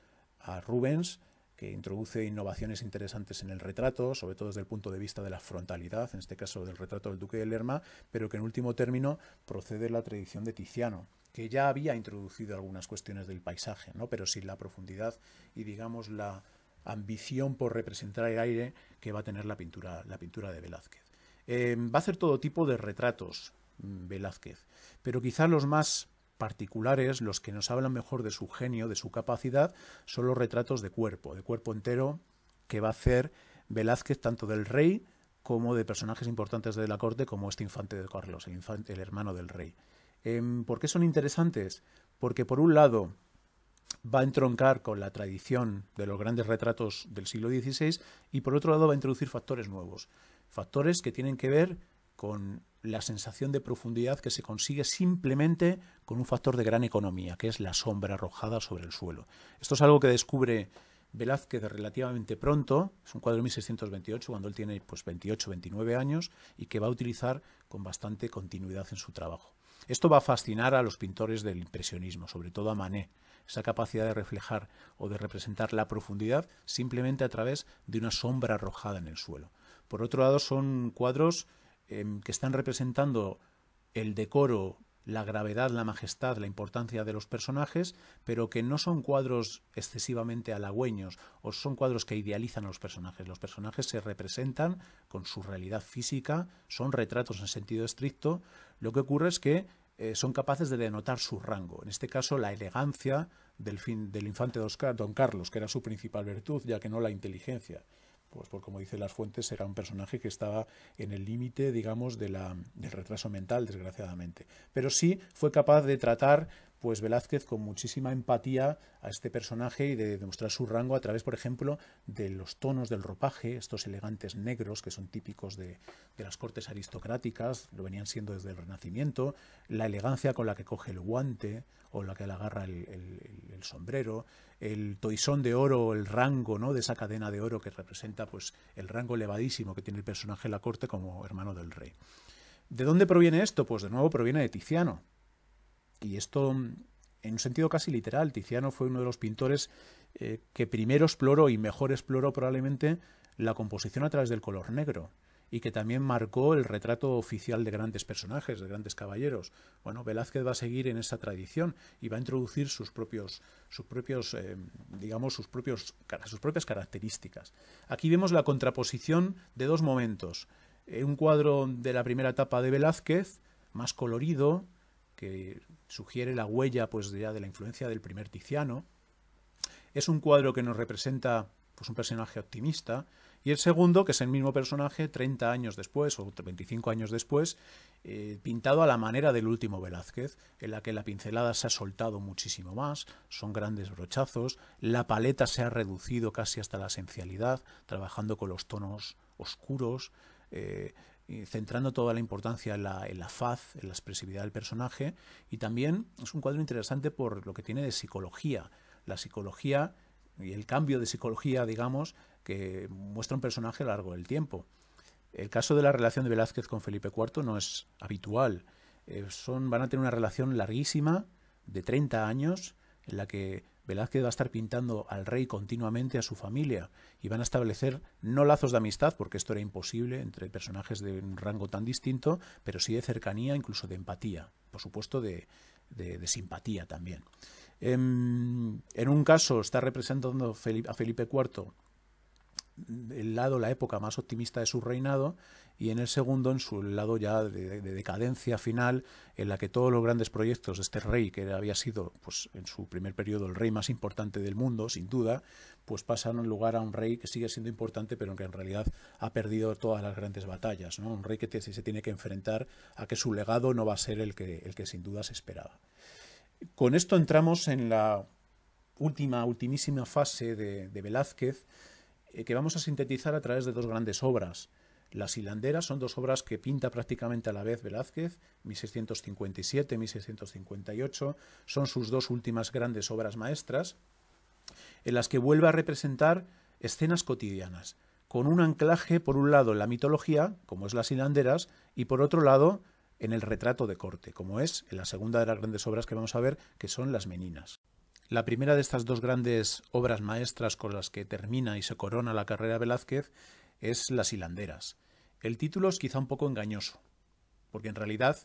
Rubens, que introduce innovaciones interesantes en el retrato, sobre todo desde el punto de vista de la frontalidad, en este caso del retrato del duque de Lerma, pero que en último término procede de la tradición de Tiziano, que ya había introducido algunas cuestiones del paisaje, ¿no? pero sin la profundidad y digamos la ambición por representar el aire que va a tener la pintura, la pintura de Velázquez. Em, va a hacer todo tipo de retratos mm, Velázquez, pero quizá los más particulares, los que nos hablan mejor de su genio, de su capacidad, son los retratos de cuerpo, de cuerpo entero, que va a hacer Velázquez tanto del rey como de personajes importantes de la corte, como este infante de Carlos, el, hermano del rey. Em, ¿Por qué son interesantes? Porque por un lado va a entroncar con la tradición de los grandes retratos del siglo XVI y por otro lado va a introducir factores nuevos, factores que tienen que ver con la sensación de profundidad que se consigue simplemente con un factor de gran economía, que es la sombra arrojada sobre el suelo. Esto es algo que descubre Velázquez relativamente pronto, es un cuadro de 1628, cuando él tiene pues, 28, 29 años, y que va a utilizar con bastante continuidad en su trabajo. Esto va a fascinar a los pintores del impresionismo, sobre todo a Manet, esa capacidad de reflejar o de representar la profundidad simplemente a través de una sombra arrojada en el suelo. Por otro lado, son cuadros Em, que están representando el decoro, la gravedad, la majestad, la importancia de los personajes, pero que no son cuadros excesivamente halagüeños o son cuadros que idealizan a los personajes. Los personajes se representan con su realidad física, son retratos en sentido estricto. Lo que ocurre es que eh, son capaces de denotar su rango. En este caso, la elegancia del, fin, del infante don Carlos, que era su principal virtud, ya que no la inteligencia pues por como dicen las fuentes, era un personaje que estaba en el límite, digamos, de del retraso mental, desgraciadamente. Pero sí fue capaz de tratar pues Velázquez con muchísima empatía a este personaje y de demostrar su rango a través, por ejemplo, de los tonos del ropaje, estos elegantes negros que son típicos de, las cortes aristocráticas, lo venían siendo desde el Renacimiento, la elegancia con la que coge el guante o la que le agarra el, el sombrero, el toisón de oro, el rango ¿no? de esa cadena de oro que representa pues, el rango elevadísimo que tiene el personaje en la corte como hermano del rey. ¿De dónde proviene esto? Pues de nuevo proviene de Tiziano y esto, en un sentido casi literal, Tiziano fue uno de los pintores eh, que primero exploró y mejor exploró probablemente la composición a través del color negro y que también marcó el retrato oficial de grandes personajes, de grandes caballeros. Bueno, Velázquez va a seguir en esa tradición y va a introducir sus propios, sus propios eh, digamos, sus, propios, sus propias características. Aquí vemos la contraposición de dos momentos. Eh, un cuadro de la primera etapa de Velázquez, más colorido, que sugiere la huella pues, de la influencia del primer Tiziano. Es un cuadro que nos representa pues, un personaje optimista. Y el segundo, que es el mismo personaje 30 años después o 25 años después, eh, pintado a la manera del último Velázquez, en la que la pincelada se ha soltado muchísimo más, son grandes brochazos, la paleta se ha reducido casi hasta la esencialidad, trabajando con los tonos oscuros, eh, eh, centrando toda la importancia en la, faz, en la expresividad del personaje, y también es un cuadro interesante por lo que tiene de psicología. La psicología y el cambio de psicología, digamos, que muestra un personaje a lo largo del tiempo. El caso de la relación de Velázquez con Felipe IV no es habitual. Eh, son, van a tener una relación larguísima, de 30 años, en la que Velázquez va a estar pintando al rey continuamente a su familia y van a establecer no lazos de amistad, porque esto era imposible entre personajes de un rango tan distinto, pero sí de cercanía, incluso de empatía, por supuesto de, simpatía también. Em, en un caso está representando a Felipe IV el lado, la época más optimista de su reinado, y en el segundo, en su lado ya de, decadencia final, en la que todos los grandes proyectos de este rey, que había sido pues, en su primer periodo el rey más importante del mundo, sin duda, pues pasaron lugar a un rey que sigue siendo importante, pero que en realidad ha perdido todas las grandes batallas. ¿no? Un rey que se tiene que enfrentar a que su legado no va a ser el que, el que sin duda se esperaba. Con esto entramos en la última, ultimísima fase de Velázquez, eh, que vamos a sintetizar a través de dos grandes obras. Las hilanderas son dos obras que pinta prácticamente a la vez Velázquez, 1657-1658, son sus dos últimas grandes obras maestras, en las que vuelve a representar escenas cotidianas, con un anclaje por un lado en la mitología, como es las hilanderas, y por otro lado en el retrato de corte, como es en la segunda de las grandes obras que vamos a ver, que son las meninas. La primera de estas dos grandes obras maestras con las que termina y se corona la carrera Velázquez es Las hilanderas. El título es quizá un poco engañoso, porque en realidad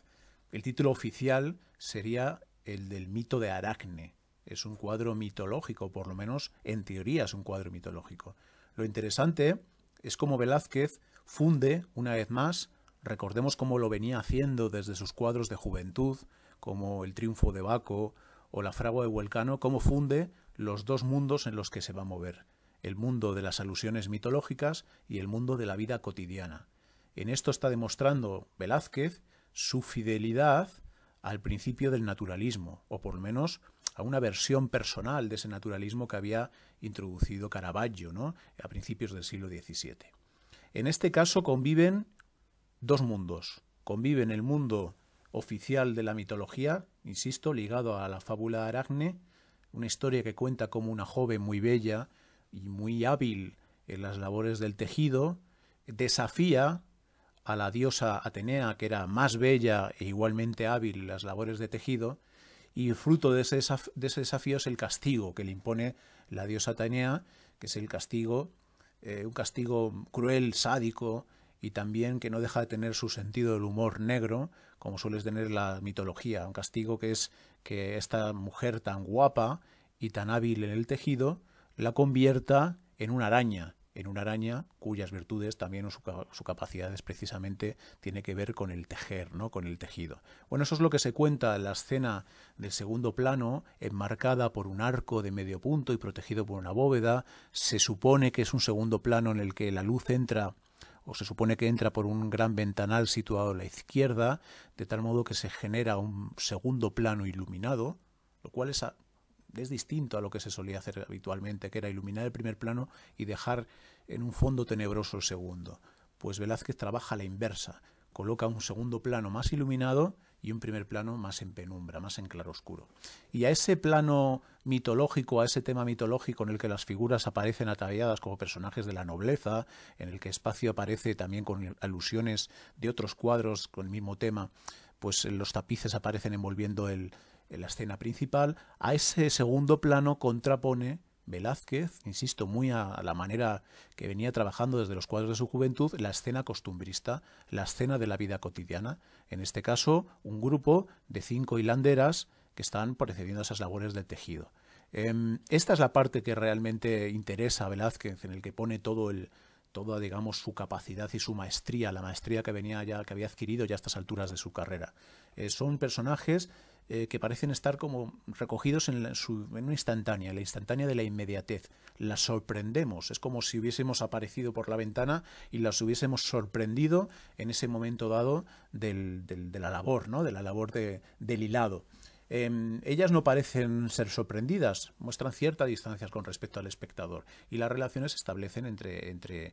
el título oficial sería el del mito de Aracne. Es un cuadro mitológico, por lo menos en teoría es un cuadro mitológico. Lo interesante es cómo Velázquez funde, una vez más, recordemos cómo lo venía haciendo desde sus cuadros de juventud, como El triunfo de Baco o la fragua de Huelcano, cómo funde los dos mundos en los que se va a mover, el mundo de las alusiones mitológicas y el mundo de la vida cotidiana. En esto está demostrando Velázquez su fidelidad al principio del naturalismo, o por lo menos a una versión personal de ese naturalismo que había introducido Caravaggio a principios del siglo XVII. En este caso conviven dos mundos. Conviven el mundo oficial de la mitología, insisto, ligado a la fábula Aracne, una historia que cuenta como una joven muy bella y muy hábil en las labores del tejido, desafía a la diosa Atenea, que era más bella e igualmente hábil en las labores de tejido, y fruto de ese, desafío es el castigo que le impone la diosa Atenea, que es el castigo, eh, un castigo cruel, sádico, y también que no deja de tener su sentido del humor negro, como suele tener la mitología, un castigo que es que esta mujer tan guapa y tan hábil en el tejido la convierta en una araña, en una araña cuyas virtudes también o su, capacidades precisamente tiene que ver con el tejer, ¿no? con el tejido. Bueno, eso es lo que se cuenta en la escena del segundo plano, enmarcada por un arco de medio punto y protegido por una bóveda. Se supone que es un segundo plano en el que la luz entra o se supone que entra por un gran ventanal situado a la izquierda, de tal modo que se genera un segundo plano iluminado, lo cual es, es distinto a lo que se solía hacer habitualmente, que era iluminar el primer plano y dejar en un fondo tenebroso el segundo. Pues Velázquez trabaja a la inversa, coloca un segundo plano más iluminado y un primer plano más en penumbra, más en claroscuro. Y a ese plano mitológico, a ese tema mitológico en el que las figuras aparecen ataviadas como personajes de la nobleza, en el que espacio aparece también con alusiones de otros cuadros con el mismo tema, pues los tapices aparecen envolviendo el, la escena principal, a ese segundo plano contrapone Velázquez, insisto, muy a la manera que venía trabajando desde los cuadros de su juventud, la escena costumbrista, la escena de la vida cotidiana. En este caso, un grupo de cinco hilanderas que están precediendo esas labores del tejido. Em, esta es la parte que realmente interesa a Velázquez, en el que pone todo el, toda, digamos, su capacidad y su maestría, la maestría que venía ya, que había adquirido ya a estas alturas de su carrera. Eh, son personajes eh, que parecen estar como recogidos en, su, en una instantánea, la instantánea de la inmediatez. Las sorprendemos, es como si hubiésemos aparecido por la ventana y las hubiésemos sorprendido en ese momento dado de la labor, ¿no? de la labor del hilado. Em, ellas no parecen ser sorprendidas, muestran cierta distancia con respecto al espectador y las relaciones se establecen entre, entre,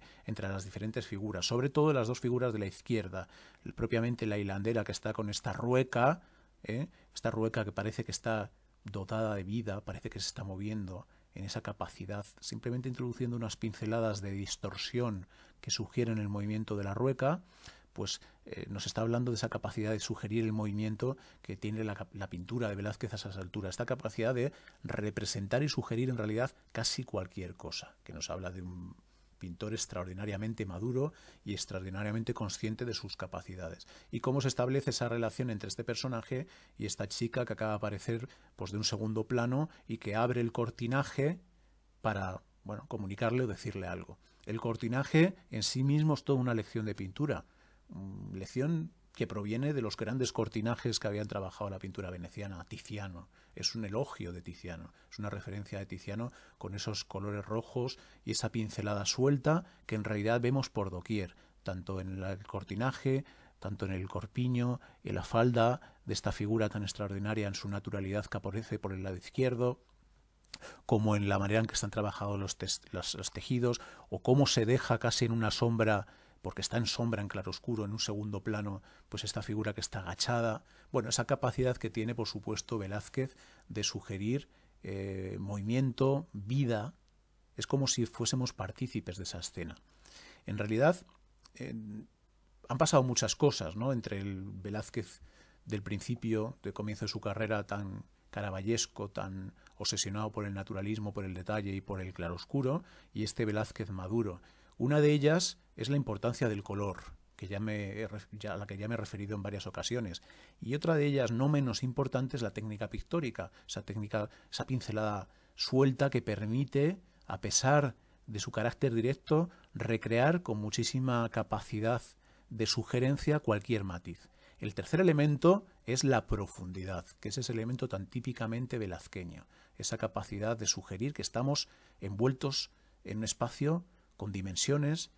las diferentes figuras, sobre todo las dos figuras de la izquierda, propiamente la hilandera que está con esta rueca ¿eh? esta rueca que parece que está dotada de vida, parece que se está moviendo en esa capacidad, simplemente introduciendo unas pinceladas de distorsión que sugieren el movimiento de la rueca, pues eh, nos está hablando de esa capacidad de sugerir el movimiento que tiene la, la, pintura de Velázquez a esas alturas, esta capacidad de representar y sugerir en realidad casi cualquier cosa, que nos habla de un pintor extraordinariamente maduro y extraordinariamente consciente de sus capacidades. Y cómo se establece esa relación entre este personaje y esta chica que acaba de aparecer pues, de un segundo plano y que abre el cortinaje para bueno, comunicarle o decirle algo. El cortinaje en sí mismo es toda una lección de pintura, mm, lección que proviene de los grandes cortinajes que habían trabajado la pintura veneciana, Tiziano. Es un elogio de Tiziano, es una referencia de Tiziano con esos colores rojos y esa pincelada suelta que en realidad vemos por doquier, tanto en el cortinaje, tanto en el corpiño, en la falda de esta figura tan extraordinaria en su naturalidad que aparece por el lado izquierdo, como en la manera en que están trabajados los tejidos, o cómo se deja casi en una sombra porque está en sombra, en claroscuro, en un segundo plano, pues esta figura que está agachada. Bueno, esa capacidad que tiene, por supuesto, Velázquez de sugerir eh, movimiento, vida. Es como si fuésemos partícipes de esa escena. En realidad, han pasado muchas cosas, ¿no? Entre el Velázquez del principio, de comienzo de su carrera, tan caraballesco, tan obsesionado por el naturalismo, por el detalle y por el claroscuro, y este Velázquez maduro. Una de ellas es la importancia del color, a la que ya me he referido en varias ocasiones. Y otra de ellas, no menos importante, es la técnica pictórica, esa técnica, esa pincelada suelta que permite, a pesar de su carácter directo, recrear con muchísima capacidad de sugerencia cualquier matiz. El tercer elemento es la profundidad, que es ese elemento tan típicamente velazqueño, esa capacidad de sugerir que estamos envueltos en un espacio con dimensiones,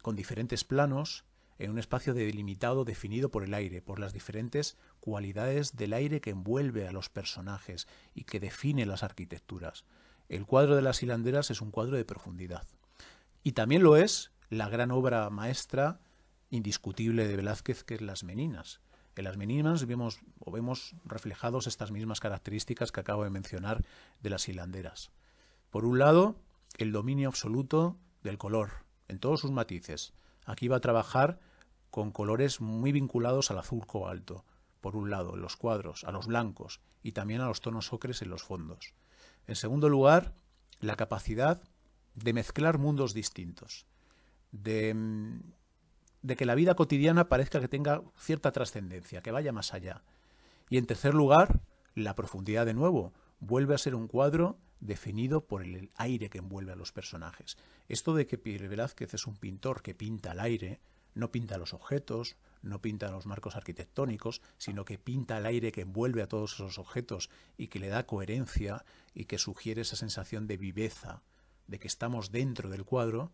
con diferentes planos en un espacio delimitado definido por el aire, por las diferentes cualidades del aire que envuelve a los personajes y que define las arquitecturas. El cuadro de las hilanderas es un cuadro de profundidad. Y también lo es la gran obra maestra indiscutible de Velázquez, que es Las Meninas. En Las Meninas vemos o vemos reflejados estas mismas características que acabo de mencionar de las hilanderas. Por un lado, el dominio absoluto del color, en todos sus matices. Aquí va a trabajar con colores muy vinculados al azul alto por un lado, en los cuadros, a los blancos y también a los tonos ocres en los fondos. En segundo lugar, la capacidad de mezclar mundos distintos, de, mm, de que la vida cotidiana parezca que tenga cierta trascendencia, que vaya más allá. Y en tercer lugar, la profundidad de nuevo, vuelve a ser un cuadro definido por el aire que envuelve a los personajes. Esto de que Pierre Velázquez es un pintor que pinta el aire, no pinta los objetos, no pinta los marcos arquitectónicos, sino que pinta el aire que envuelve a todos esos objetos y que le da coherencia y que sugiere esa sensación de viveza, de que estamos dentro del cuadro,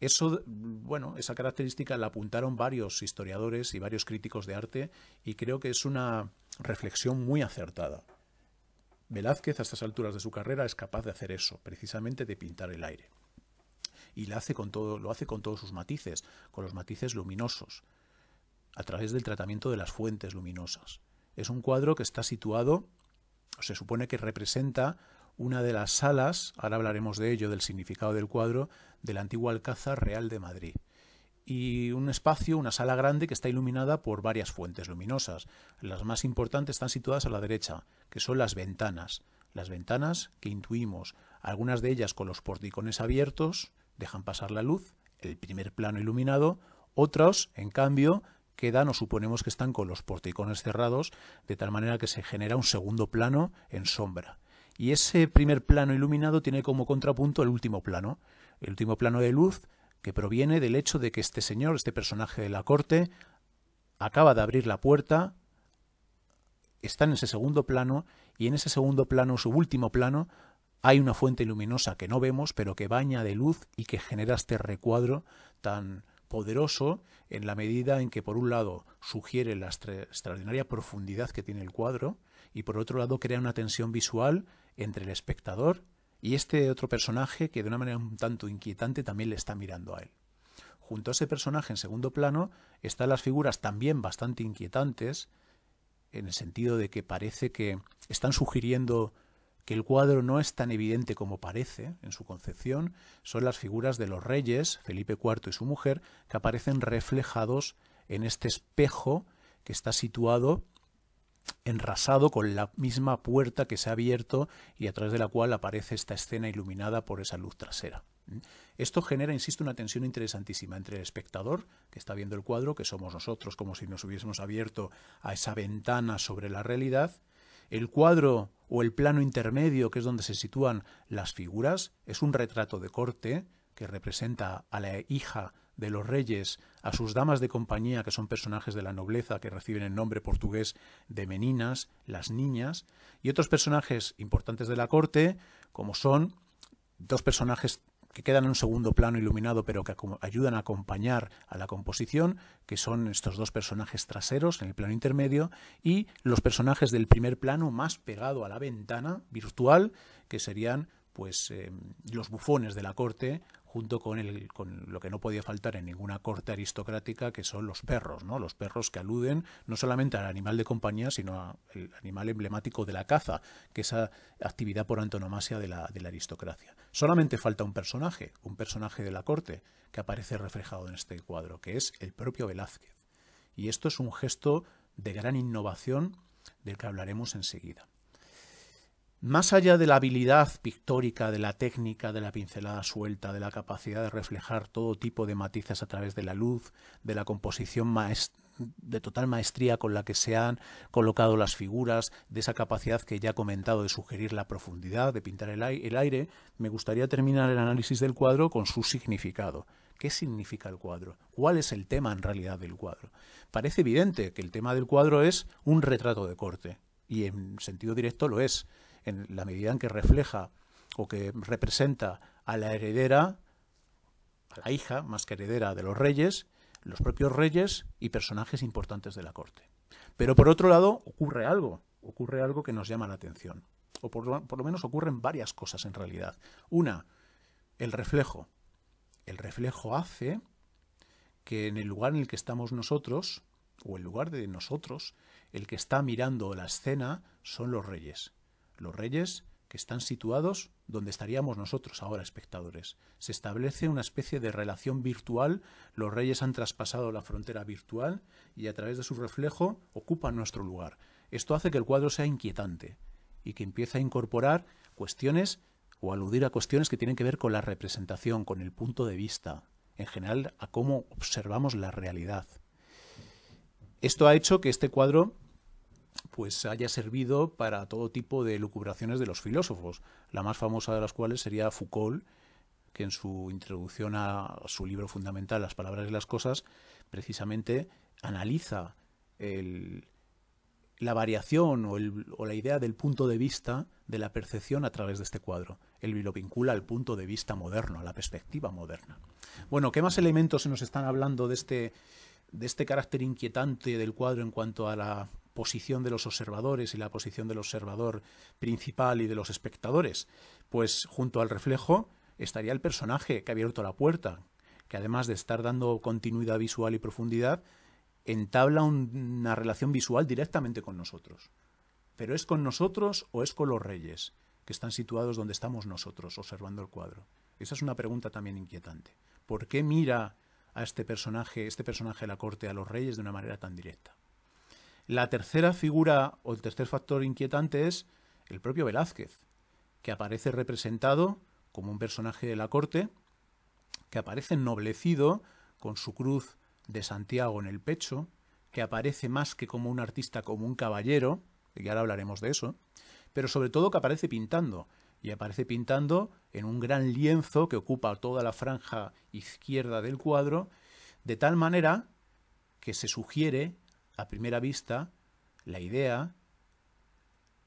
eso, bueno, esa característica la apuntaron varios historiadores y varios críticos de arte y creo que es una reflexión muy acertada. Velázquez a estas alturas de su carrera es capaz de hacer eso, precisamente de pintar el aire. Y lo hace con, todo, lo hace con todos sus matices, con los matices luminosos, a través del tratamiento de las fuentes luminosas. Es un cuadro que está situado, se supone que representa una de las salas, ahora hablaremos de ello, del significado del cuadro, de la antigua Alcázar Real de Madrid y un espacio, una sala grande que está iluminada por varias fuentes luminosas. Las más importantes están situadas a la derecha, que son las ventanas. Las ventanas que intuimos, algunas de ellas con los porticones abiertos, dejan pasar la luz, el primer plano iluminado, ...otras, en cambio, quedan o suponemos que están con los porticones cerrados, de tal manera que se genera un segundo plano en sombra. Y ese primer plano iluminado tiene como contrapunto el último plano. El último plano de luz que proviene del hecho de que este señor, este personaje de la corte, acaba de abrir la puerta, está en ese segundo plano, y en ese segundo plano, su último plano, hay una fuente luminosa que no vemos, pero que baña de luz y que genera este recuadro tan poderoso en la medida en que, por un lado, sugiere la extraordinaria profundidad que tiene el cuadro y, por otro lado, crea una tensión visual entre el espectador y este otro personaje que de una manera un tanto inquietante también le está mirando a él. Junto a ese personaje en segundo plano están las figuras también bastante inquietantes, en el sentido de que parece que están sugiriendo que el cuadro no es tan evidente como parece en su concepción, son las figuras de los reyes, Felipe IV y su mujer, que aparecen reflejados en este espejo que está situado enrasado con la misma puerta que se ha abierto y a través de la cual aparece esta escena iluminada por esa luz trasera. ¿Mm? Esto genera, insisto, una tensión interesantísima entre el espectador, que está viendo el cuadro, que somos nosotros, como si nos hubiésemos abierto a esa ventana sobre la realidad, el cuadro o el plano intermedio, que es donde se sitúan las figuras, es un retrato de corte que representa a la hija de los reyes a sus damas de compañía, que son personajes de la nobleza que reciben el nombre portugués de meninas, las niñas, y otros personajes importantes de la corte, como son dos personajes que quedan en un segundo plano iluminado, pero que ayudan a acompañar a la composición, que son estos dos personajes traseros en el plano intermedio, y los personajes del primer plano más pegado a la ventana virtual, que serían pues eh, los bufones de la corte, junto con, el, con lo que no podía faltar en ninguna corte aristocrática, que son los perros, ¿no? Los perros que aluden no solamente al animal de compañía, sino al animal emblemático de la caza, que es esa actividad por antonomasia de la, de la aristocracia. Solamente falta un personaje, un personaje de la corte, que aparece reflejado en este cuadro, que es el propio Velázquez. Y esto es un gesto de gran innovación del que hablaremos enseguida más allá de la habilidad pictórica, de la técnica, de la pincelada suelta, de la capacidad de reflejar todo tipo de matices a través de la luz, de la composición de total maestría con la que se han colocado las figuras, de esa capacidad que ya he comentado de sugerir la profundidad, de pintar el, el aire, me gustaría terminar el análisis del cuadro con su significado. ¿Qué significa el cuadro? ¿Cuál es el tema en realidad del cuadro? Parece evidente que el tema del cuadro es un retrato de corte, y en sentido directo lo es en la medida en que refleja o que representa a la heredera, a la hija más que heredera de los reyes, los propios reyes y personajes importantes de la corte. Pero por otro lado, ocurre algo, ocurre algo que nos llama la atención. O por, lo menos ocurren varias cosas en realidad. Una, el reflejo. El reflejo hace que en el lugar en el que estamos nosotros, o el lugar de nosotros, el que está mirando la escena son los reyes los reyes que están situados donde estaríamos nosotros ahora espectadores. Se establece una especie de relación virtual, los reyes han traspasado la frontera virtual y a través de su reflejo ocupan nuestro lugar. Esto hace que el cuadro sea inquietante y que empiece a incorporar cuestiones o aludir a cuestiones que tienen que ver con la representación, con el punto de vista, en general a cómo observamos la realidad. Esto ha hecho que este cuadro pues haya servido para todo tipo de lucubraciones de los filósofos, la más famosa de las cuales sería Foucault, que en su introducción a su libro fundamental Las palabras y las cosas, precisamente analiza la variación o, la idea del punto de vista de la percepción a través de este cuadro. Él lo vincula al punto de vista moderno, a la perspectiva moderna. Bueno, ¿qué más elementos se nos están hablando de este, de este carácter inquietante del cuadro en cuanto a la posición de los observadores y la posición del observador principal y de los espectadores? Pues junto al reflejo estaría el personaje que ha abierto la puerta, que además de estar dando continuidad visual y profundidad, entabla una relación visual directamente con nosotros. Pero es con nosotros o es con los reyes, que están situados donde estamos nosotros, observando el cuadro. Esa es una pregunta también inquietante. ¿Por qué mira a este personaje, este personaje de la corte, a los reyes de una manera tan directa? La tercera figura o el tercer factor inquietante es el propio Velázquez, que aparece representado como un personaje de la corte, que aparece ennoblecido con su cruz de Santiago en el pecho, que aparece más que como un artista, como un caballero, y ahora hablaremos de eso, pero sobre todo que aparece pintando, y aparece pintando en un gran lienzo que ocupa toda la franja izquierda del cuadro, de tal manera que se sugiere a primera vista, la idea,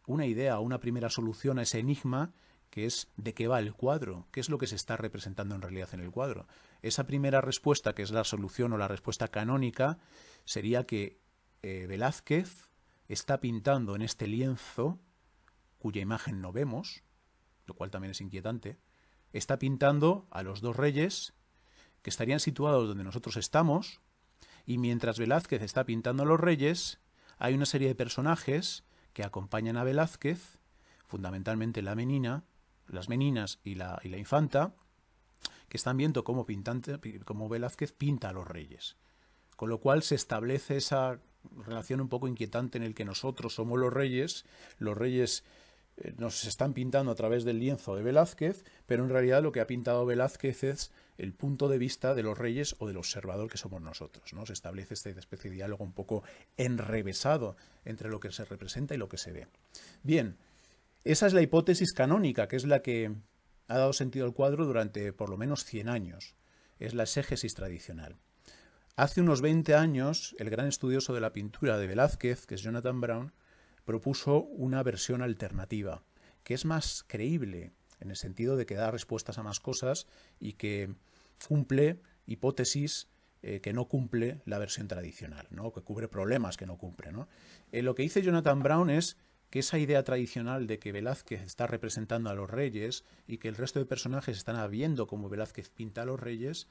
una idea una primera solución a ese enigma que es de qué va el cuadro, qué es lo que se está representando en realidad en el cuadro. Esa primera respuesta, que es la solución o la respuesta canónica, sería que eh, Velázquez está pintando en este lienzo, cuya imagen no vemos, lo cual también es inquietante, está pintando a los dos reyes que estarían situados donde nosotros estamos, y mientras Velázquez está pintando a los reyes, hay una serie de personajes que acompañan a Velázquez, fundamentalmente la menina, las meninas y la, y la infanta, que están viendo cómo, cómo Velázquez pinta a los reyes. Con lo cual se establece esa relación un poco inquietante en el que nosotros somos los reyes, los reyes eh, nos están pintando a través del lienzo de Velázquez, pero en realidad lo que ha pintado Velázquez es el punto de vista de los reyes o del observador que somos nosotros. ¿no? Se establece esta especie de diálogo un poco enrevesado entre lo que se representa y lo que se ve. Bien, esa es la hipótesis canónica, que es la que ha dado sentido al cuadro durante por lo menos 100 años. Es la exégesis tradicional. Hace unos 20 años, el gran estudioso de la pintura de Velázquez, que es Jonathan Brown, propuso una versión alternativa, que es más creíble, en el sentido de que da respuestas a más cosas y que cumple hipótesis eh, que no cumple la versión tradicional, ¿no? que cubre problemas que no cumple. Eh, lo que dice Jonathan Brown es que esa idea tradicional de que Velázquez está representando a los reyes y que el resto de personajes están viendo como Velázquez pinta a los reyes,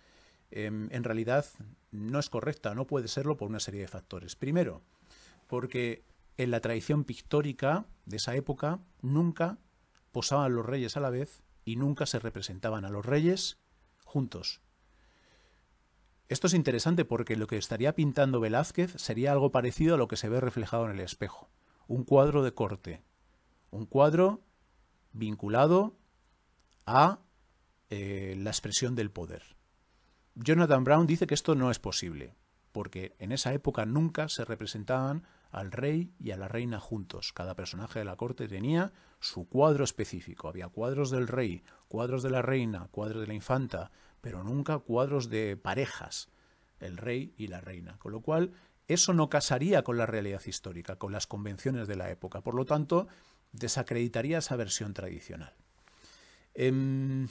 em, en realidad no es correcta, no puede serlo por una serie de factores. Primero, porque en la tradición pictórica de esa época nunca posaban los reyes a la vez y nunca se representaban a los reyes juntos. Esto es interesante porque lo que estaría pintando Velázquez sería algo parecido a lo que se ve reflejado en el espejo, un cuadro de corte, un cuadro vinculado a eh, la expresión del poder. Jonathan Brown dice que esto no es posible, porque en esa época nunca se representaban al rey y a la reina juntos. Cada personaje de la corte tenía su cuadro específico. Había cuadros del rey, cuadros de la reina, cuadros de la infanta, pero nunca cuadros de parejas, el rey y la reina. Con lo cual, eso no casaría con la realidad histórica, con las convenciones de la época. Por lo tanto, desacreditaría esa versión tradicional. Em,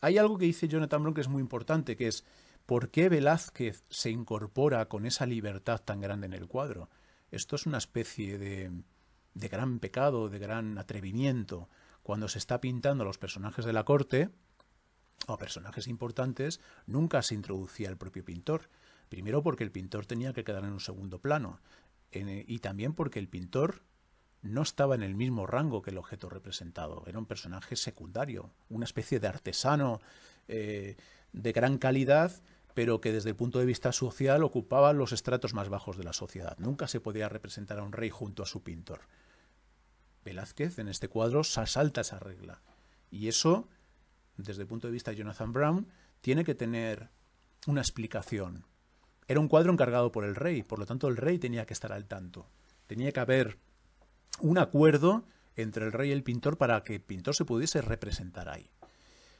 hay algo que dice Jonathan Brown que es muy importante, que es ¿Por qué Velázquez se incorpora con esa libertad tan grande en el cuadro? Esto es una especie de, gran pecado, de gran atrevimiento. Cuando se está pintando a los personajes de la corte o personajes importantes, nunca se introducía el propio pintor. Primero porque el pintor tenía que quedar en un segundo plano e, y también porque el pintor no estaba en el mismo rango que el objeto representado. Era un personaje secundario, una especie de artesano eh, de gran calidad pero que desde el punto de vista social ocupaba los estratos más bajos de la sociedad. Nunca se podía representar a un rey junto a su pintor. Velázquez, en este cuadro, se asalta esa regla. Y eso, desde el punto de vista de Jonathan Brown, tiene que tener una explicación. Era un cuadro encargado por el rey, por lo tanto el rey tenía que estar al tanto. Tenía que haber un acuerdo entre el rey y el pintor para que el pintor se pudiese representar ahí.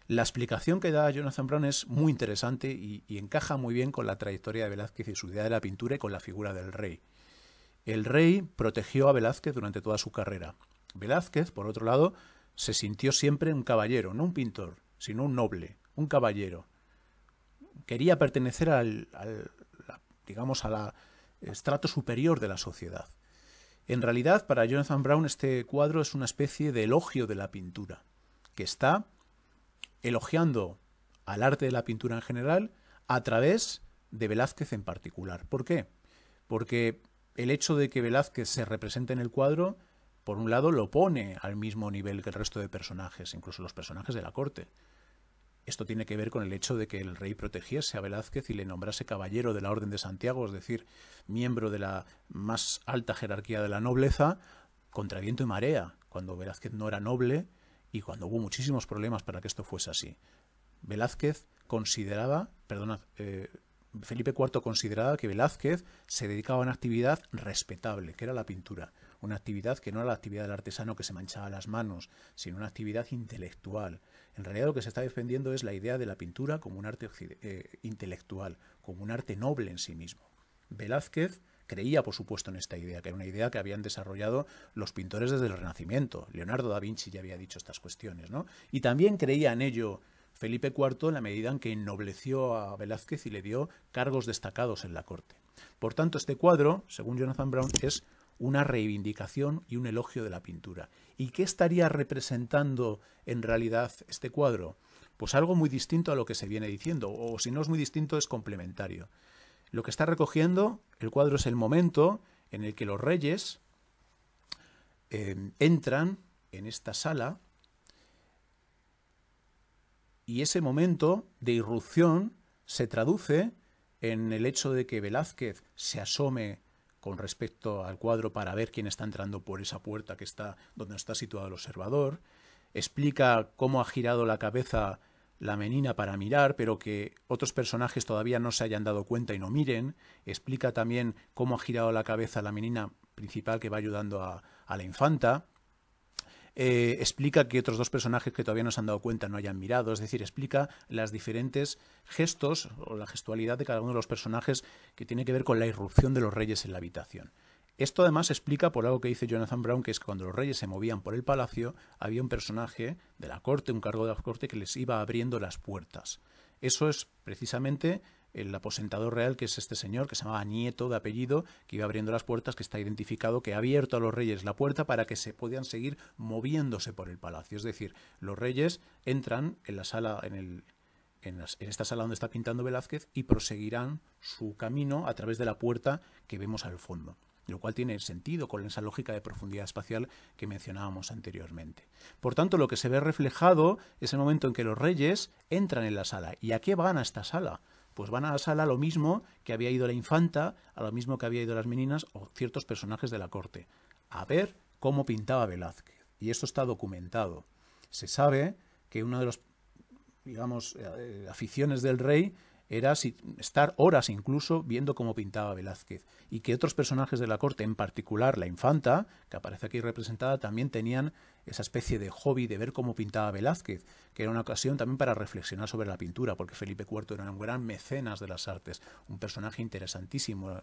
La explicación que da Jonathan Brown es muy interesante y, encaja muy bien con la trayectoria de Velázquez y su idea de la pintura y con la figura del rey. El rey protegió a Velázquez durante toda su carrera. Velázquez, por otro lado, se sintió siempre un caballero, no un pintor, sino un noble, un caballero. Quería pertenecer al, al digamos, al estrato superior de la sociedad. En realidad, para Jonathan Brown este cuadro es una especie de elogio de la pintura, que está elogiando al arte de la pintura en general a través de Velázquez en particular. ¿Por qué? Porque el hecho de que Velázquez se represente en el cuadro, por un lado, lo pone al mismo nivel que el resto de personajes, incluso los personajes de la corte. Esto tiene que ver con el hecho de que el rey protegiese a Velázquez y le nombrase caballero de la Orden de Santiago, es decir, miembro de la más alta jerarquía de la nobleza, contra viento y marea, cuando Velázquez no era noble y cuando hubo muchísimos problemas para que esto fuese así. Velázquez consideraba, perdona, eh, Felipe IV consideraba que Velázquez se dedicaba a una actividad respetable, que era la pintura. Una actividad que no era la actividad del artesano que se manchaba las manos, sino una actividad intelectual. En realidad lo que se está defendiendo es la idea de la pintura como un arte eh, intelectual, como un arte noble en sí mismo. Velázquez Creía, por supuesto, en esta idea, que era una idea que habían desarrollado los pintores desde el Renacimiento. Leonardo da Vinci ya había dicho estas cuestiones, ¿no? Y también creía en ello Felipe IV en la medida en que ennobleció a Velázquez y le dio cargos destacados en la corte. Por tanto, este cuadro, según Jonathan Brown, es una reivindicación y un elogio de la pintura. ¿Y qué estaría representando en realidad este cuadro? Pues algo muy distinto a lo que se viene diciendo, o si no es muy distinto, es complementario lo que está recogiendo el cuadro es el momento en el que los reyes em, entran en esta sala y ese momento de irrupción se traduce en el hecho de que Velázquez se asome con respecto al cuadro para ver quién está entrando por esa puerta que está donde está situado el observador, explica cómo ha girado la cabeza la menina para mirar, pero que otros personajes todavía no se hayan dado cuenta y no miren. Explica también cómo ha girado la cabeza la menina principal que va ayudando a, la infanta. Eh, explica que otros dos personajes que todavía no se han dado cuenta no hayan mirado, es decir, explica los diferentes gestos o la gestualidad de cada uno de los personajes que tiene que ver con la irrupción de los reyes en la habitación. Esto además explica por algo que dice Jonathan Brown, que es que cuando los reyes se movían por el palacio, había un personaje de la corte, un cargo de la corte, que les iba abriendo las puertas. Eso es precisamente el aposentador real, que es este señor, que se llamaba Nieto de apellido, que iba abriendo las puertas, que está identificado, que ha abierto a los reyes la puerta para que se puedan seguir moviéndose por el palacio. Es decir, los reyes entran en la sala, en en, esta sala donde está pintando Velázquez y proseguirán su camino a través de la puerta que vemos al fondo lo cual tiene sentido con esa lógica de profundidad espacial que mencionábamos anteriormente. Por tanto, lo que se ve reflejado es el momento en que los reyes entran en la sala. ¿Y a qué van a esta sala? pues van a la sala lo mismo que había ido la infanta, a lo mismo que había ido las meninas o ciertos personajes de la corte, a ver cómo pintaba Velázquez. Y esto está documentado. Se sabe que una de las, digamos, eh, aficiones del rey era estar horas incluso viendo cómo pintaba Velázquez y que otros personajes de la corte, en particular la infanta, que aparece aquí representada, también tenían esa especie de hobby de ver cómo pintaba Velázquez, que era una ocasión también para reflexionar sobre la pintura, porque Felipe IV era un gran mecenas de las artes, un personaje interesantísimo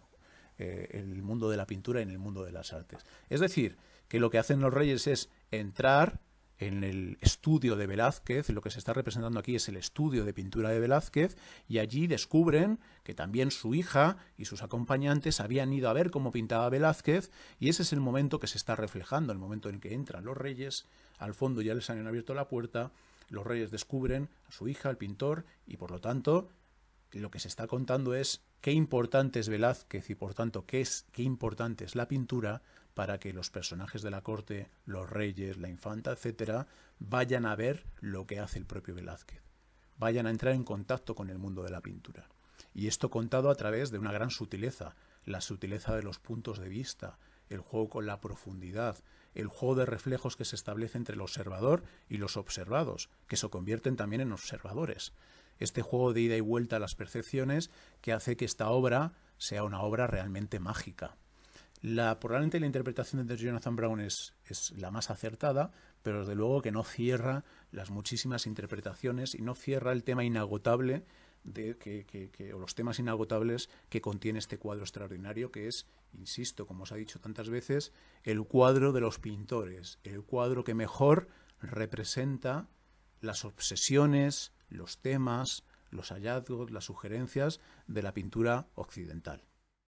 eh, el mundo de la pintura en el mundo de las artes. Es decir, que lo que hacen los reyes es entrar en el estudio de Velázquez, lo que se está representando aquí es el estudio de pintura de Velázquez, y allí descubren que también su hija y sus acompañantes habían ido a ver cómo pintaba Velázquez, y ese es el momento que se está reflejando, el momento en que entran los reyes, al fondo ya les han abierto la puerta, los reyes descubren a su hija, al pintor, y por lo tanto lo que se está contando es qué importante es Velázquez y por tanto qué, es, qué importante es la pintura para que los personajes de la corte, los reyes, la infanta, etcétera, vayan a ver lo que hace el propio Velázquez, vayan a entrar en contacto con el mundo de la pintura. Y esto contado a través de una gran sutileza, la sutileza de los puntos de vista, el juego con la profundidad, el juego de reflejos que se establece entre el observador y los observados, que se convierten también en observadores. Este juego de ida y vuelta a las percepciones que hace que esta obra sea una obra realmente mágica. La, probablemente la interpretación de Jonathan Brown es, la más acertada, pero desde luego que no cierra las muchísimas interpretaciones y no cierra el tema inagotable de que, o los temas inagotables que contiene este cuadro extraordinario, que es, insisto, como os ha dicho tantas veces, el cuadro de los pintores, el cuadro que mejor representa las obsesiones, los temas, los hallazgos, las sugerencias de la pintura occidental.